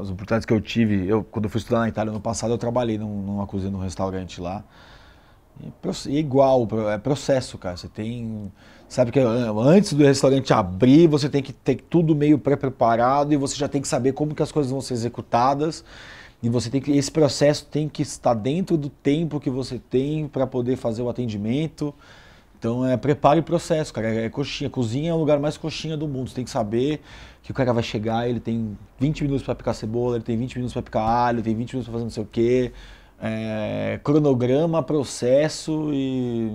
As oportunidades que eu tive, eu, quando eu fui estudar na Itália no passado, eu trabalhei num, numa cozinha, num restaurante lá. E, e é igual, é processo, cara. Você tem. Sabe que ah, antes do restaurante abrir, você tem que ter tudo meio pré-preparado e você já tem que saber como que as coisas vão ser executadas. E você tem que esse processo tem que estar dentro do tempo que você tem para poder fazer o atendimento. Então é prepare o processo, cara. É, é coxinha. Cozinha é o lugar mais coxinha do mundo. Você tem que saber que o cara vai chegar, ele tem 20 minutos para picar cebola, ele tem 20 minutos para picar alho, ele tem 20 minutos para fazer não sei o quê. É, cronograma, processo e,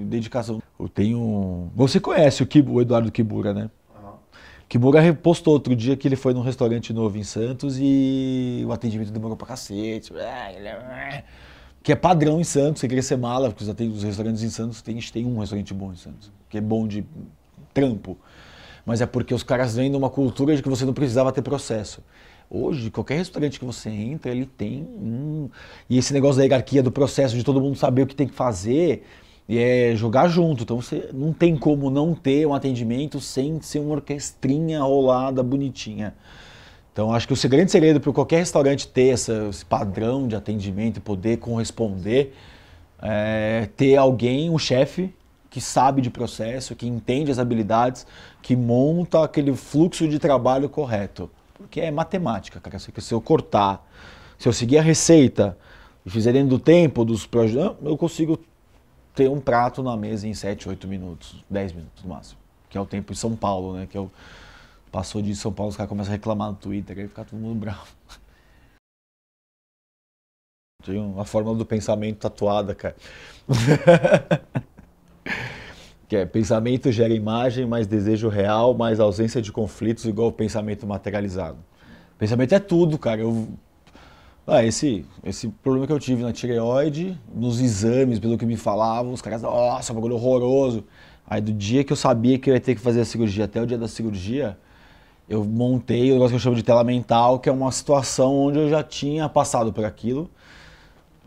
e, dedicação. Eu tenho. Você conhece o, Kibu, o Eduardo Kibura, né? Uhum. Kibura repostou outro dia que ele foi num restaurante novo em Santos e o atendimento demorou pra cacete. É, é, que é padrão em Santos, você queria ser mala, porque já tem os restaurantes em Santos, tem, a gente tem um restaurante bom em Santos, que é bom de trampo. Mas é porque os caras vêm de uma cultura de que você não precisava ter processo. Hoje, qualquer restaurante que você entra, ele tem um. E esse negócio da hierarquia, do processo, de todo mundo saber o que tem que fazer, e é jogar junto. Então você não tem como não ter um atendimento sem ser uma orquestrinha rolada, bonitinha. Então, acho que o grande segredo para qualquer restaurante ter essa, esse padrão de atendimento e poder corresponder é ter alguém, um chefe, que sabe de processo, que entende as habilidades, que monta aquele fluxo de trabalho correto. Porque é matemática, cara. Se eu cortar, se eu seguir a receita e fizer dentro do tempo dos projetos, eu consigo ter um prato na mesa em 7, 8 minutos, 10 minutos no máximo. Que é o tempo em São Paulo, né? Que é o Passou de São Paulo, os caras começam a reclamar no Twitter, aí fica todo mundo bravo. Tem uma fórmula do pensamento tatuada, cara. que é pensamento gera imagem, mais desejo real, mais ausência de conflitos, igual pensamento materializado. Pensamento é tudo, cara. Eu... Ah, esse, esse problema que eu tive na tireoide, nos exames, pelo que me falavam, os caras, nossa, bagulho horroroso. Aí do dia que eu sabia que eu ia ter que fazer a cirurgia até o dia da cirurgia, eu montei o negócio que eu chamo de tela mental, que é uma situação onde eu já tinha passado por aquilo.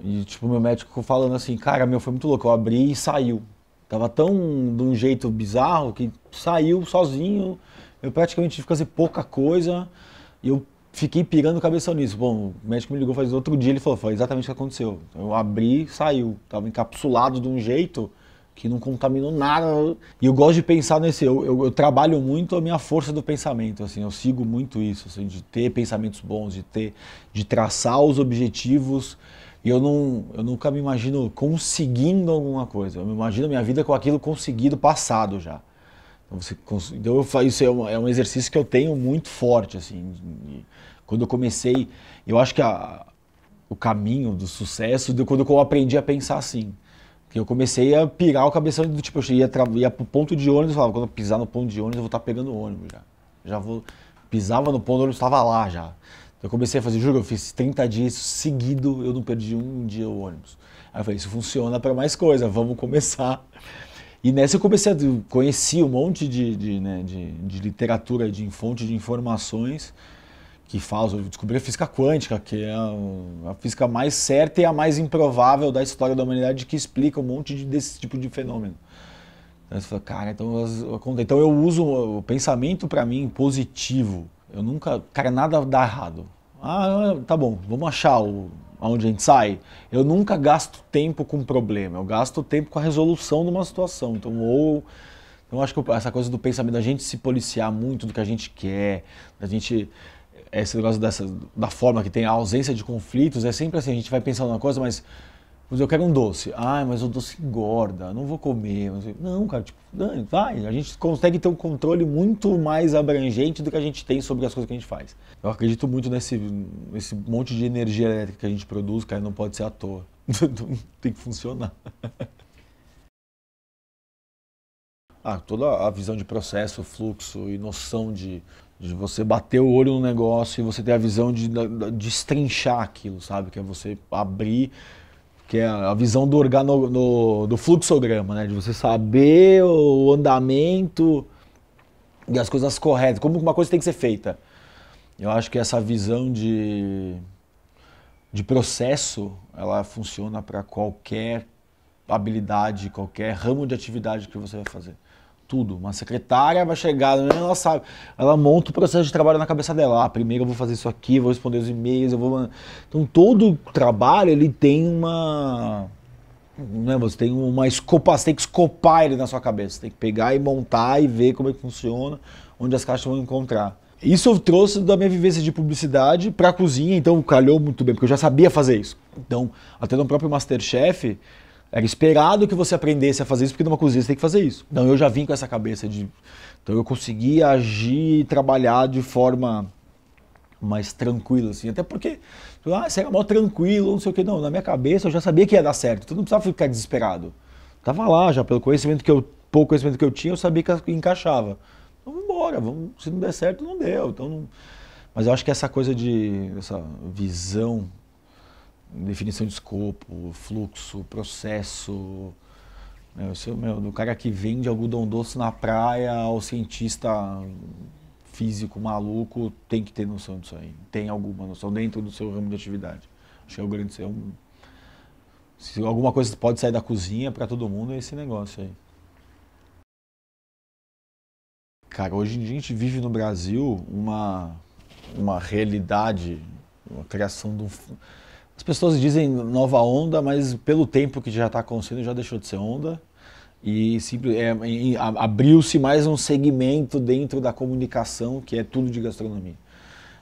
E, tipo, meu médico falando assim, cara, meu, foi muito louco. Eu abri e saiu. Tava tão de um jeito bizarro que saiu sozinho. Eu praticamente tive que fazer pouca coisa. E eu fiquei pirando o cabeção nisso. Bom, o médico me ligou faz outro dia, ele falou, foi exatamente o que aconteceu. Eu abri, saiu. Tava encapsulado de um jeito que não contaminou nada. E eu gosto de pensar nesse. Eu, eu, eu, trabalho muito a minha força do pensamento, assim, eu sigo muito isso, assim, de ter pensamentos bons, de ter, de traçar os objetivos. E eu, não, eu nunca me imagino conseguindo alguma coisa. Eu me imagino minha vida com aquilo conseguido, passado já. Então, você, então eu, isso é um, é um exercício que eu tenho muito forte, assim. E quando eu comecei, eu acho que a, o caminho do sucesso, de quando eu aprendi a pensar assim que eu comecei a pirar o cabeção do tipo, eu ia, ia pro ponto de ônibus e falava, quando eu pisar no ponto de ônibus, eu vou estar tá pegando ônibus já. Já vou. Pisava no ponto de ônibus, estava lá já. Então, eu comecei a fazer, juro, eu fiz 30 dias seguido, eu não perdi um dia o ônibus. Aí eu falei, isso funciona para mais coisa, vamos começar. E nessa eu comecei a conhecer um monte de, de, né, de, de literatura, de fonte de informações que Fausto descobriu a física quântica, que é a, a física mais certa e a mais improvável da história da humanidade que explica um monte de, desse tipo de fenômeno. Então você fala, cara, então, então eu uso o pensamento para mim positivo. Eu nunca, cara, nada dá errado. Ah, tá bom, vamos achar o, aonde a gente sai. Eu nunca gasto tempo com problema, eu gasto tempo com a resolução de uma situação. Então, ou então acho que essa coisa do pensamento, da gente se policiar muito do que a gente quer, da gente esse negócio dessa, da forma que tem, a ausência de conflitos, é sempre assim, a gente vai pensando uma coisa, mas eu quero um doce. Ah, mas o doce engorda, não vou comer. Não, cara, tipo, vai. A gente consegue ter um controle muito mais abrangente do que a gente tem sobre as coisas que a gente faz. Eu acredito muito nesse, nesse monte de energia elétrica que a gente produz, cara, não pode ser à toa. tem que funcionar. ah, toda a visão de processo, fluxo e noção de de você bater o olho no negócio e você ter a visão de destrinchar de aquilo, sabe? Que é você abrir, que é a visão do organo, no, do fluxograma, né? De você saber o andamento e as coisas corretas, como uma coisa tem que ser feita. Eu acho que essa visão de, de processo, ela funciona para qualquer habilidade, qualquer ramo de atividade que você vai fazer tudo. Uma secretária vai chegar, ela sabe, ela monta o processo de trabalho na cabeça dela. Ah, primeiro eu vou fazer isso aqui, vou responder os e-mails, eu vou. Então todo trabalho ele tem uma não é você tem uma escopa, você tem que escopar ele na sua cabeça, você tem que pegar e montar e ver como é que funciona, onde as caixas vão encontrar. Isso eu trouxe da minha vivência de publicidade para a cozinha, então calhou muito bem, porque eu já sabia fazer isso. Então, até no próprio Masterchef, era esperado que você aprendesse a fazer isso, porque numa cozinha você tem que fazer isso. Então eu já vim com essa cabeça de. Então eu consegui agir e trabalhar de forma mais tranquila, assim. Até porque, ah, você era mal tranquilo, não sei o que. Não, na minha cabeça eu já sabia que ia dar certo. Tu então não precisava ficar desesperado. Tava lá já, pelo conhecimento que eu. Pouco conhecimento que eu tinha, eu sabia que encaixava. Então, vamos embora, vamos, se não der certo, não deu. Então não... Mas eu acho que essa coisa de. essa visão definição de escopo, fluxo, processo. Meu, né? isso, meu, do cara que vende algodão doce na praia ao cientista físico maluco, tem que ter noção disso aí. Tem alguma noção dentro do seu ramo de atividade. Acho que é o grande. É um, se alguma coisa pode sair da cozinha para todo mundo, é esse negócio aí. Cara, hoje em dia a gente vive no Brasil uma, uma realidade, uma criação de um as pessoas dizem nova onda, mas pelo tempo que já está acontecendo já deixou de ser onda e sempre é, abriu-se mais um segmento dentro da comunicação que é tudo de gastronomia.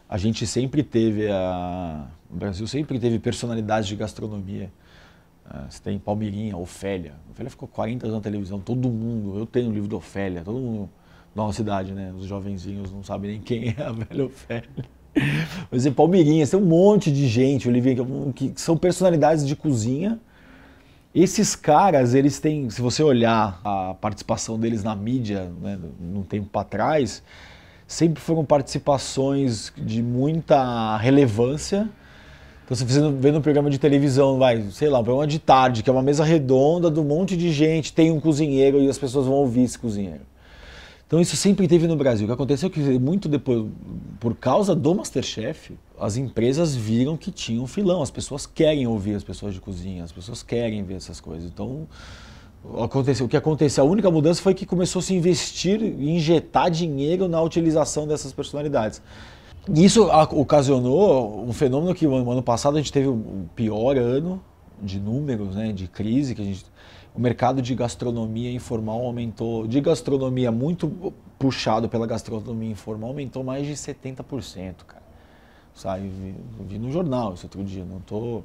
A gente sempre teve a, o Brasil sempre teve personalidades de gastronomia. Ah, você tem Palmeirinha, Ofélia. Ofélia ficou 40 anos na televisão, todo mundo. Eu tenho o livro da Ofélia, todo mundo. Nossa idade, né? Os jovenzinhos não sabem nem quem é a velha Ofélia. Por exemplo, assim, Palmeirinhas, tem um monte de gente, Olivia, que são personalidades de cozinha. Esses caras, eles têm, se você olhar a participação deles na mídia, né, num tempo atrás, sempre foram participações de muita relevância. Então, você vê um programa de televisão, vai, sei lá, um programa de tarde, que é uma mesa redonda do um monte de gente, tem um cozinheiro e as pessoas vão ouvir esse cozinheiro. Então isso sempre teve no Brasil. O que aconteceu é que muito depois, por causa do Masterchef, as empresas viram que tinha um filão. As pessoas querem ouvir as pessoas de cozinha, as pessoas querem ver essas coisas. Então aconteceu, o que aconteceu, a única mudança foi que começou a se investir e injetar dinheiro na utilização dessas personalidades. Isso ocasionou um fenômeno que ano passado a gente teve o pior ano de números, né, de crise que a gente o mercado de gastronomia informal aumentou, de gastronomia muito puxado pela gastronomia informal, aumentou mais de 70%, cara. Sabe, vi, vi no jornal isso outro dia, não tô...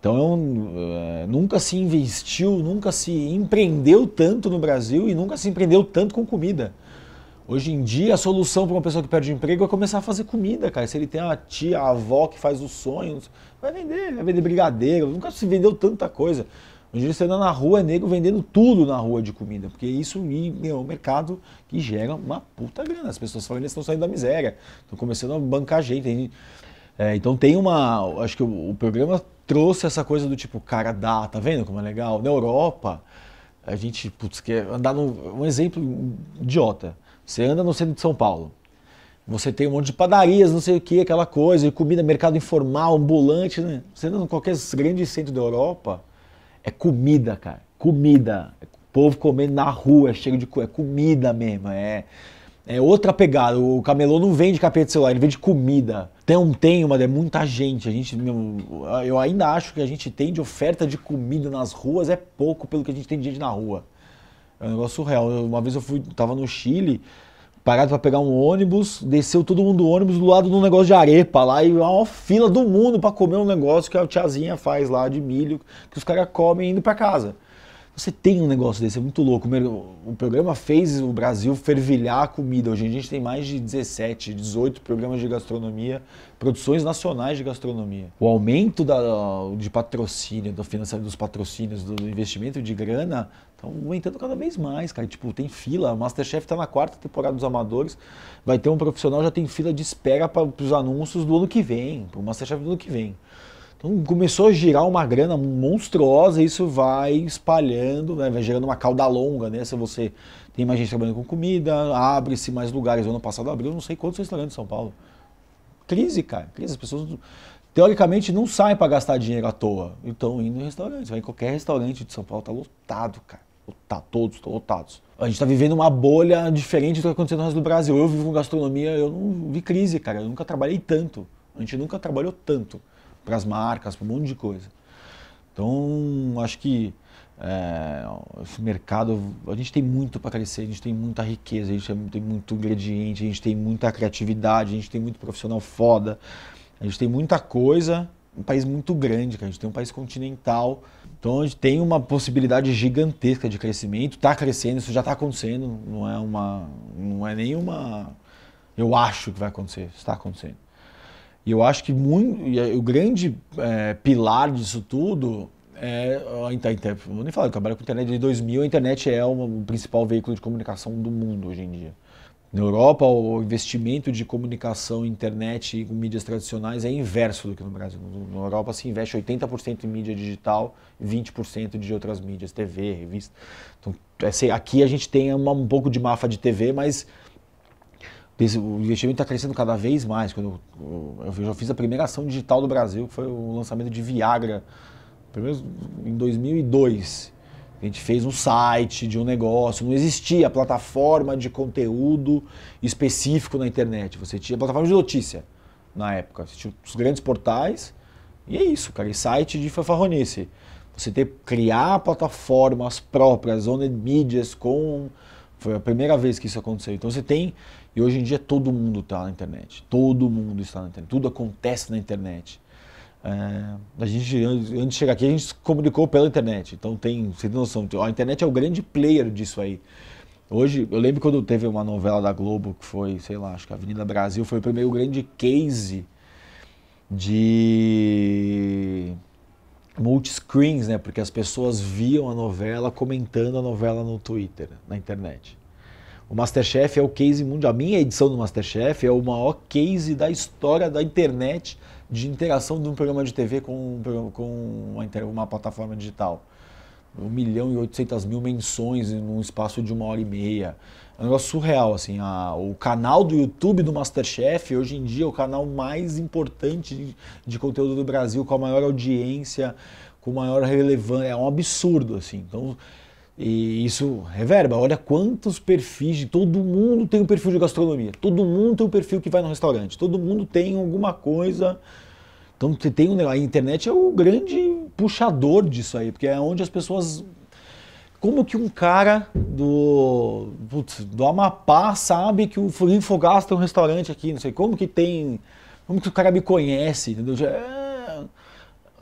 Então, eu, é é, nunca se investiu, nunca se empreendeu tanto no Brasil e nunca se empreendeu tanto com comida. Hoje em dia, a solução para uma pessoa que perde emprego é começar a fazer comida, cara. Se ele tem uma tia, a avó que faz os sonhos, vai vender, vai vender brigadeiro. Nunca se vendeu tanta coisa. Hoje você anda na rua, é nego vendendo tudo na rua de comida, porque isso é um mercado que gera uma puta grana. As pessoas estão saindo da miséria, estão começando a bancar gente. É, então tem uma. Acho que o, o, programa trouxe essa coisa do tipo, cara, dá, tá vendo como é legal? Na Europa, a gente, putz, quer andar Um exemplo idiota. Você anda no centro de São Paulo. Você tem um monte de padarias, não sei o que, aquela coisa, e comida, mercado informal, ambulante, né? Você anda em qualquer grande centro da Europa é comida, cara. Comida. É povo comendo na rua, é cheio de é comida mesmo. É, é outra pegada. O camelô não vende capeta de celular, ele vende comida. Tem, um, tem uma, é muita gente. A gente, eu ainda acho que a gente tem de oferta de comida nas ruas é pouco pelo que a gente tem de gente na rua. É um negócio surreal. Uma vez eu fui, tava no Chile parado para pegar um ônibus, desceu todo mundo do ônibus do lado de um negócio de arepa lá e uma fila do mundo para comer um negócio que a tiazinha faz lá de milho, que os caras comem indo para casa. Você tem um negócio desse, é muito louco. O programa fez o Brasil fervilhar a comida. Hoje a gente tem mais de 17, 18 programas de gastronomia, produções nacionais de gastronomia. O aumento da, de patrocínio, do financiamento dos patrocínios, do investimento de grana, está aumentando cada vez mais, cara. Tipo, tem fila. O Masterchef está na quarta temporada dos amadores. Vai ter um profissional, já tem fila de espera para os anúncios do ano que vem, para o Masterchef do ano que vem. Então começou a girar uma grana monstruosa e isso vai espalhando, né? vai gerando uma cauda longa, né? Se você tem mais gente trabalhando com comida, abre-se mais lugares. O ano passado abriu não sei quantos restaurantes em São Paulo. Crise, cara. Crise. As pessoas, teoricamente, não saem para gastar dinheiro à toa. Então indo em restaurantes. Vai em qualquer restaurante de São Paulo, tá lotado, cara. Lotado, todos lotados. A gente está vivendo uma bolha diferente do que está acontecendo no resto do Brasil. Eu vivo com gastronomia, eu não vi crise, cara. Eu nunca trabalhei tanto. A gente nunca trabalhou tanto para as marcas, para um monte de coisa. Então, acho que é, esse mercado, a gente tem muito para crescer, a gente tem muita riqueza, a gente tem muito ingrediente, a gente tem muita criatividade, a gente tem muito profissional foda, a gente tem muita coisa. Um país muito grande, a gente tem um país continental, então a gente tem uma possibilidade gigantesca de crescimento, está crescendo, isso já está acontecendo, não é uma, não é nenhuma, eu acho que vai acontecer, está acontecendo. E eu acho que muito, o grande é, pilar disso tudo é internet. Vou nem falar, eu trabalho com internet desde 2000, a internet é o principal veículo de comunicação do mundo hoje em dia. Na Europa, o investimento de comunicação, internet e mídias tradicionais é inverso do que no Brasil. Na Europa, se investe 80% em mídia digital, 20% de outras mídias, TV, revista. Então, é, aqui a gente tem uma, um pouco de mafa de TV, mas o investimento está crescendo cada vez mais. Quando eu, eu já fiz a primeira ação digital do Brasil, que foi o lançamento de Viagra, primeiro em 2002. A gente fez um site de um negócio, não existia plataforma de conteúdo específico na internet. Você tinha plataforma de notícia na época, você tinha os grandes portais e é isso, cara. E site de fanfarronice. Você ter criar plataformas próprias, owned mídias com foi a primeira vez que isso aconteceu. Então você tem e hoje em dia todo mundo está na internet, todo mundo está na internet, tudo acontece na internet. É, a gente, antes de chegar aqui, a gente se comunicou pela internet, então tem, você tem noção, a internet é o grande player disso aí. Hoje, eu lembro quando teve uma novela da Globo que foi, sei lá, acho que a Avenida Brasil foi o primeiro grande case de multiscreens, né? Porque as pessoas viam a novela comentando a novela no Twitter, na internet. O Masterchef é o case mundial. A minha edição do Masterchef é o maior case da história da internet de interação de um programa de TV com, com uma, uma plataforma digital. 1 milhão e 800 mil menções em um espaço de uma hora e meia. É um negócio surreal, assim. A, o canal do YouTube do Masterchef, hoje em dia, é o canal mais importante de, de conteúdo do Brasil, com a maior audiência, com maior relevância. É um absurdo, assim. Então, e isso reverba. Olha quantos perfis de todo mundo tem um perfil de gastronomia. Todo mundo tem um perfil que vai no restaurante. Todo mundo tem alguma coisa. Então você tem um, a internet é o grande puxador disso aí, porque é onde as pessoas como que um cara do putz, do Amapá sabe que o Infogás tem é um restaurante aqui, não sei como que tem, como que o cara me conhece, entendeu? É,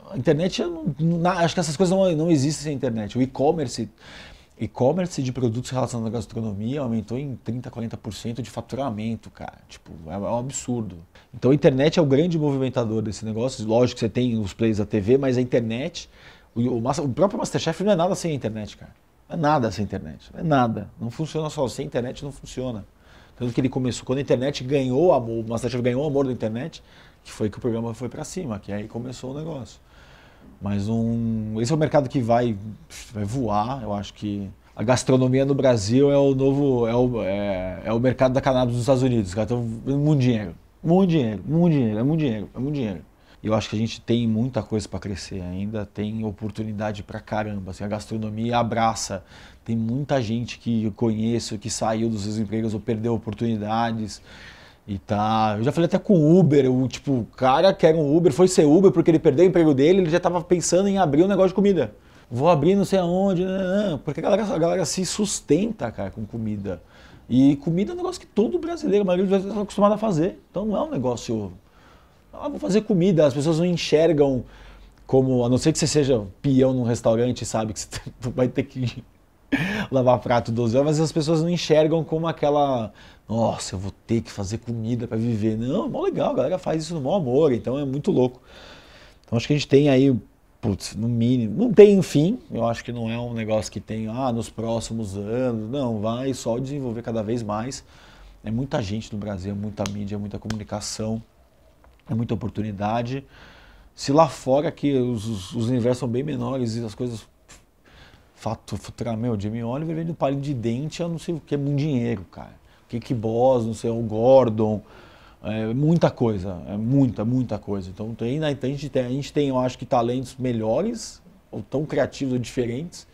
a internet, é, não, acho que essas coisas não, não existem sem internet. O e-commerce e-commerce de produtos relacionados à gastronomia aumentou em 30%, 40% de faturamento, cara. Tipo, é, é um absurdo. Então a internet é o grande movimentador desse negócio. Lógico que você tem os plays da TV, mas a internet. O, o, o próprio Masterchef não é nada sem a internet, cara. Não é nada sem a internet. Não é nada. Não funciona só. Sem a internet não funciona. Tanto que ele começou, quando a internet ganhou amor, o Masterchef ganhou o amor da internet, que foi que o programa foi para cima, que aí começou o negócio. Mas um, esse é o um mercado que vai, vai voar, eu acho que a gastronomia no Brasil é o novo é o, é, é o mercado da cannabis nos Estados Unidos. Os caras estão muito dinheiro, muito dinheiro, muito dinheiro, é muito dinheiro, é muito dinheiro. E eu acho que a gente tem muita coisa para crescer ainda, tem oportunidade para caramba. Assim, a gastronomia abraça, tem muita gente que eu conheço que saiu dos seus empregos ou perdeu oportunidades. E tá, eu já falei até com o Uber, o tipo, o cara quer um Uber, foi ser Uber porque ele perdeu o emprego dele, ele já estava pensando em abrir um negócio de comida. Vou abrir não sei aonde, não, né, não, né, né, porque a galera, a galera se sustenta, cara, com comida. E comida é um negócio que todo brasileiro, a maioria dos brasileiros está acostumado a fazer. Então não é um negócio. Ah, vou fazer comida, as pessoas não enxergam como, a não ser que você seja peão num restaurante, sabe, que você vai ter que lavar prato 12 horas, mas as pessoas não enxergam como aquela. Nossa, eu vou ter que fazer comida para viver. Não, é mó legal, a galera faz isso no maior amor, então é muito louco. Então acho que a gente tem aí, putz, no mínimo. Não tem fim, eu acho que não é um negócio que tem, ah, nos próximos anos. Não, vai só desenvolver cada vez mais. É muita gente no Brasil, é muita mídia, é muita comunicação, é muita oportunidade. Se lá fora que os, os universos são bem menores e as coisas fato, futura, meu, Jimmy Oliver vende um é palito de dente, eu não sei o que, é um dinheiro, cara. Boss, não sei, o Gordon, é, muita coisa, é muita, muita coisa. Então tem, né, então a, gente tem, a gente tem, eu acho que talentos melhores, ou tão criativos ou diferentes,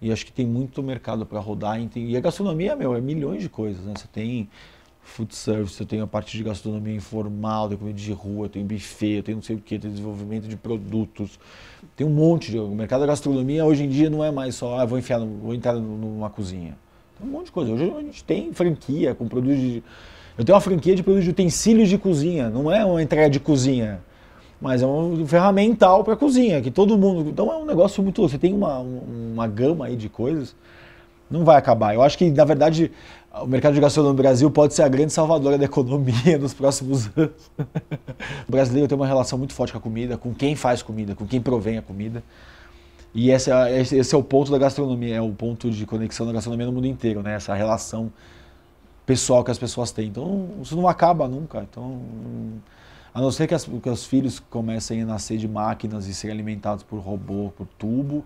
e acho que tem muito mercado para rodar. E a gastronomia, meu, é milhões de coisas, né? Você tem food service, eu tenho a parte de gastronomia informal, tenho comida de rua, tenho buffet, tenho não sei o que, tenho desenvolvimento de produtos, tem um monte de. O mercado da gastronomia hoje em dia não é mais só, ah, vou, enfiar vou entrar numa cozinha. Tem um monte de coisa. Hoje a gente tem franquia com produtos de. Eu tenho uma franquia de produtos de utensílios de cozinha, não é uma entrega de cozinha, mas é um ferramental para cozinha, que todo mundo. Então é um negócio muito. Você tem uma, uma gama aí de coisas não vai acabar. Eu acho que, na verdade, o mercado de gastronomia no Brasil pode ser a grande salvadora da economia nos próximos anos. o brasileiro tem uma relação muito forte com a comida, com quem faz comida, com quem provém a comida. E esse é, esse é o ponto da gastronomia, é o ponto de conexão da gastronomia no mundo inteiro, né? Essa relação pessoal que as pessoas têm. Então, isso não acaba nunca. Então, a não ser que, as, que os filhos comecem a nascer de máquinas e serem alimentados por robô, por tubo,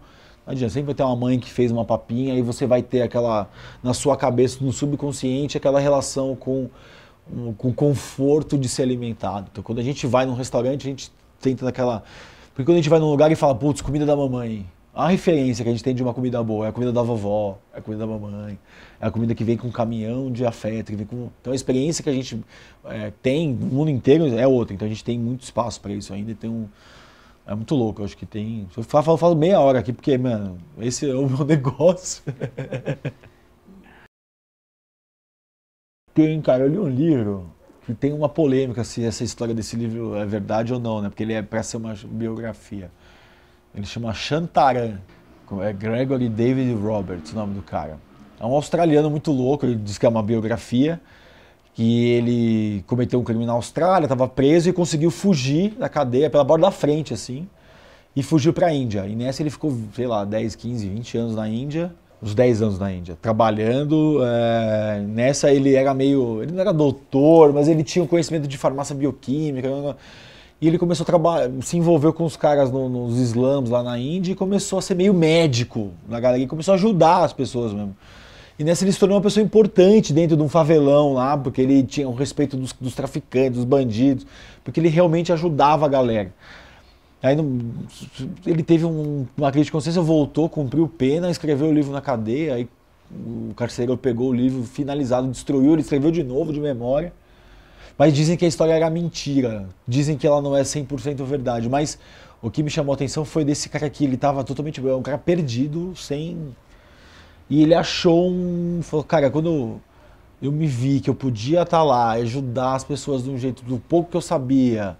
adianta, sempre vai ter uma mãe que fez uma papinha, e você vai ter aquela, na sua cabeça, no subconsciente, aquela relação com, com conforto de ser alimentado. Então, quando a gente vai num restaurante, a gente tenta naquela. Porque quando a gente vai num lugar e fala, putz, comida da mamãe, a referência que a gente tem de uma comida boa é a comida da vovó, é a comida da mamãe, é a comida que vem com caminhão de afeto, que vem com... Então a experiência que a gente é, tem no mundo inteiro é outra. Então a gente tem muito espaço para isso ainda. Tem um, é muito louco, acho que tem. Eu falo, falo, falo meia hora aqui, porque, mano, esse é o meu negócio. tem, cara, eu li um livro que tem uma polêmica se essa história desse livro é verdade ou não, né? Porque ele é para ser uma biografia. Ele chama Chantaran. É Gregory David Roberts o nome do cara. É um australiano muito louco, ele diz que é uma biografia que ele cometeu um crime na Austrália, estava preso e conseguiu fugir da cadeia pela borda da frente, assim, e fugiu para a Índia. E nessa ele ficou, sei lá, 10, 15, 20 anos na Índia, uns 10 anos na Índia, trabalhando. É, nessa ele era meio. Ele não era doutor, mas ele tinha um conhecimento de farmácia bioquímica. E ele começou a trabalhar, se envolveu com os caras no, nos slums lá na Índia e começou a ser meio médico na galera e começou a ajudar as pessoas mesmo. E nessa ele se tornou uma pessoa importante dentro de um favelão lá, porque ele tinha o respeito dos, dos traficantes, dos bandidos, porque ele realmente ajudava a galera. Aí ele teve um, uma crise de consciência, voltou, cumpriu pena, escreveu o livro na cadeia, aí o carcereiro pegou o livro finalizado, destruiu, ele escreveu de novo, de memória. Mas dizem que a história era mentira, dizem que ela não é 100% verdade, mas o que me chamou a atenção foi desse cara aqui, ele estava totalmente, é um cara perdido, sem e ele achou um. Falou, cara, quando eu me vi que eu podia estar tá lá ajudar as pessoas de um jeito do pouco que eu sabia,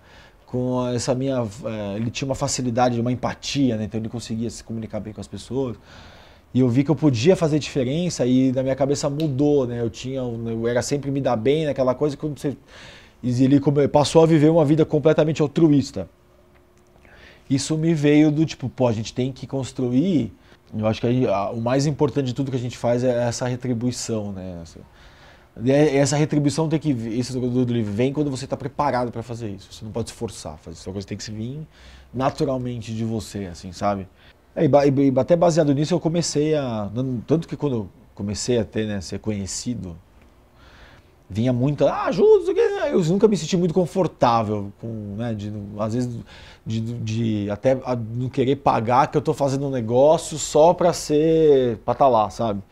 com essa minha. Eh, ele tinha uma facilidade, uma empatia, né? Então ele conseguia se comunicar bem com as pessoas. E eu vi que eu podia fazer diferença e na minha cabeça mudou, né? Eu tinha. Eu era sempre me dar bem naquela né, coisa que você. E ele passou a viver uma vida completamente altruísta. Isso me veio do tipo, pô, a gente tem que construir eu acho que aí, a, o mais importante de tudo que a gente faz é essa retribuição, né? Essa, é, essa retribuição tem que esse jogador livro vem quando você está preparado para fazer isso. Você não pode se forçar a fazer isso. A coisa tem que se vir naturalmente de você, assim, sabe? É, e, e até baseado nisso eu comecei a tanto que quando eu comecei a ter né, ser conhecido vinha muito, ah, ajuda, eu nunca me senti muito confortável com, né, de, às vezes de, de até não querer pagar que eu estou fazendo um negócio só para ser, para estar tá lá, sabe?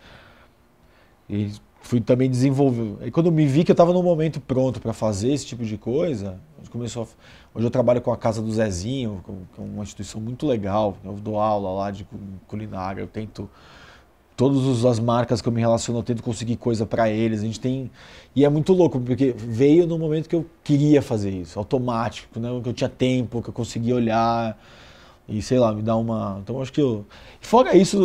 E fui também desenvolvendo. E quando eu me vi que eu estava no momento pronto para fazer esse tipo de coisa, começou a... hoje eu trabalho com a casa do Zezinho, que é uma instituição muito legal, eu dou aula lá de culinária, eu tento todas as marcas que eu me relaciono, eu tento conseguir coisa para eles. A gente tem. E é muito louco, porque veio no momento que eu queria fazer isso, automático, né? Que eu tinha tempo, que eu conseguia olhar. E sei lá, me dá uma. Então acho que eu. Fora isso,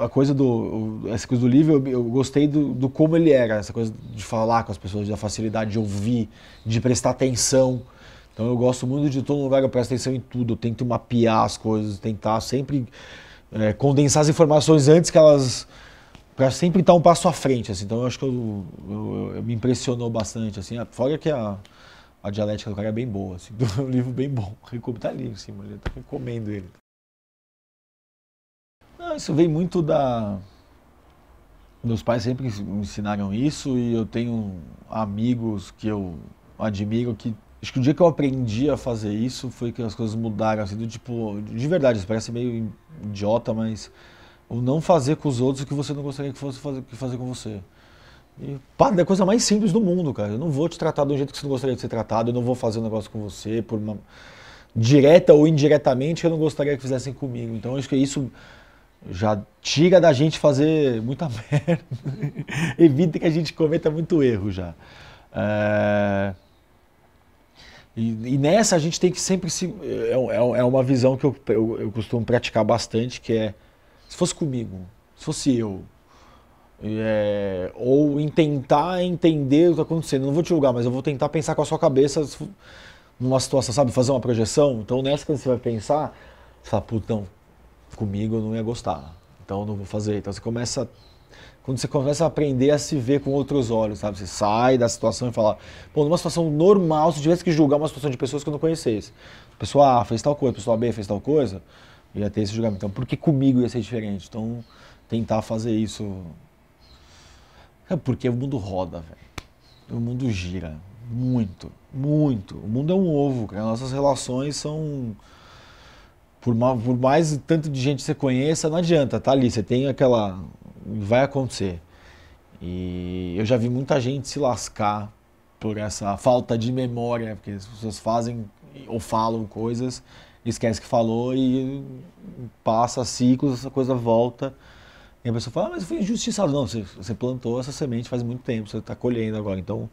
a coisa do. Essa coisa do livro, eu, eu gostei do, do, como ele era, essa coisa de falar com as pessoas, da facilidade de ouvir, de prestar atenção. Então eu gosto muito de todo lugar, eu presto atenção em tudo, eu tento mapear as coisas, tentar sempre é, condensar as informações antes que elas para sempre estar um passo à frente, assim. Então eu acho que eu, eu, eu, me impressionou bastante, assim. Ah, fora que a, a dialética do cara é bem boa, assim. É um livro bem bom. Recomendo, tá ali em cima, tá recomendo ele. Não, isso vem muito da... Meus pais sempre me ensinaram isso e eu tenho amigos que eu admiro que Acho que o dia que eu aprendi a fazer isso foi que as coisas mudaram, assim, do tipo, de verdade, isso parece meio idiota, mas o não fazer com os outros o que você não gostaria que fosse fazer, que fazer com você. E, pá, é a coisa mais simples do mundo, cara. Eu não vou te tratar do jeito que você não gostaria de ser tratado, eu não vou fazer um negócio com você, por uma... direta ou indiretamente, que eu não gostaria que fizessem comigo. Então, acho que isso já tira da gente fazer muita merda, evita que a gente cometa muito erro já. É... E, e, nessa a gente tem que sempre se. É, é, é uma visão que eu, eu, eu, costumo praticar bastante, que é se fosse comigo, se fosse eu, é, ou tentar entender o que está acontecendo. Não vou te julgar, mas eu vou tentar pensar com a sua cabeça numa situação, sabe? Fazer uma projeção. Então nessa quando você vai pensar, você fala, putão, comigo eu não ia gostar. Então eu não vou fazer. Então você começa a quando você começa a aprender a se ver com outros olhos, sabe? Você sai da situação e fala, pô, numa situação normal, se tivesse que julgar uma situação de pessoas que eu não conhecesse, pessoa A fez tal coisa, pessoa B fez tal coisa, ia ter esse julgamento. Então, por que comigo ia ser diferente? Então, tentar fazer isso. É porque o mundo roda, velho. O mundo gira. Muito, muito. O mundo é um ovo, cara. Nossas relações são. Por mais, por mais tanto de gente que você conheça, não adianta, tá ali. Você tem aquela vai acontecer. E eu já vi muita gente se lascar por essa falta de memória, porque as pessoas fazem ou falam coisas, esquece que falou e passa ciclos, essa coisa volta. E a pessoa fala, ah, mas foi injustiçado. Não, você, você plantou essa semente faz muito tempo, você está colhendo agora. Então,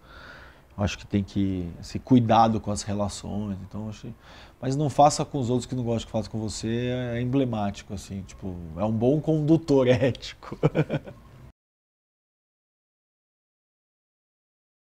acho que tem que ser cuidado com as relações. Então, acho mas não faça com os outros que não gostam que faça com você, é emblemático, assim, tipo, é um bom condutor ético.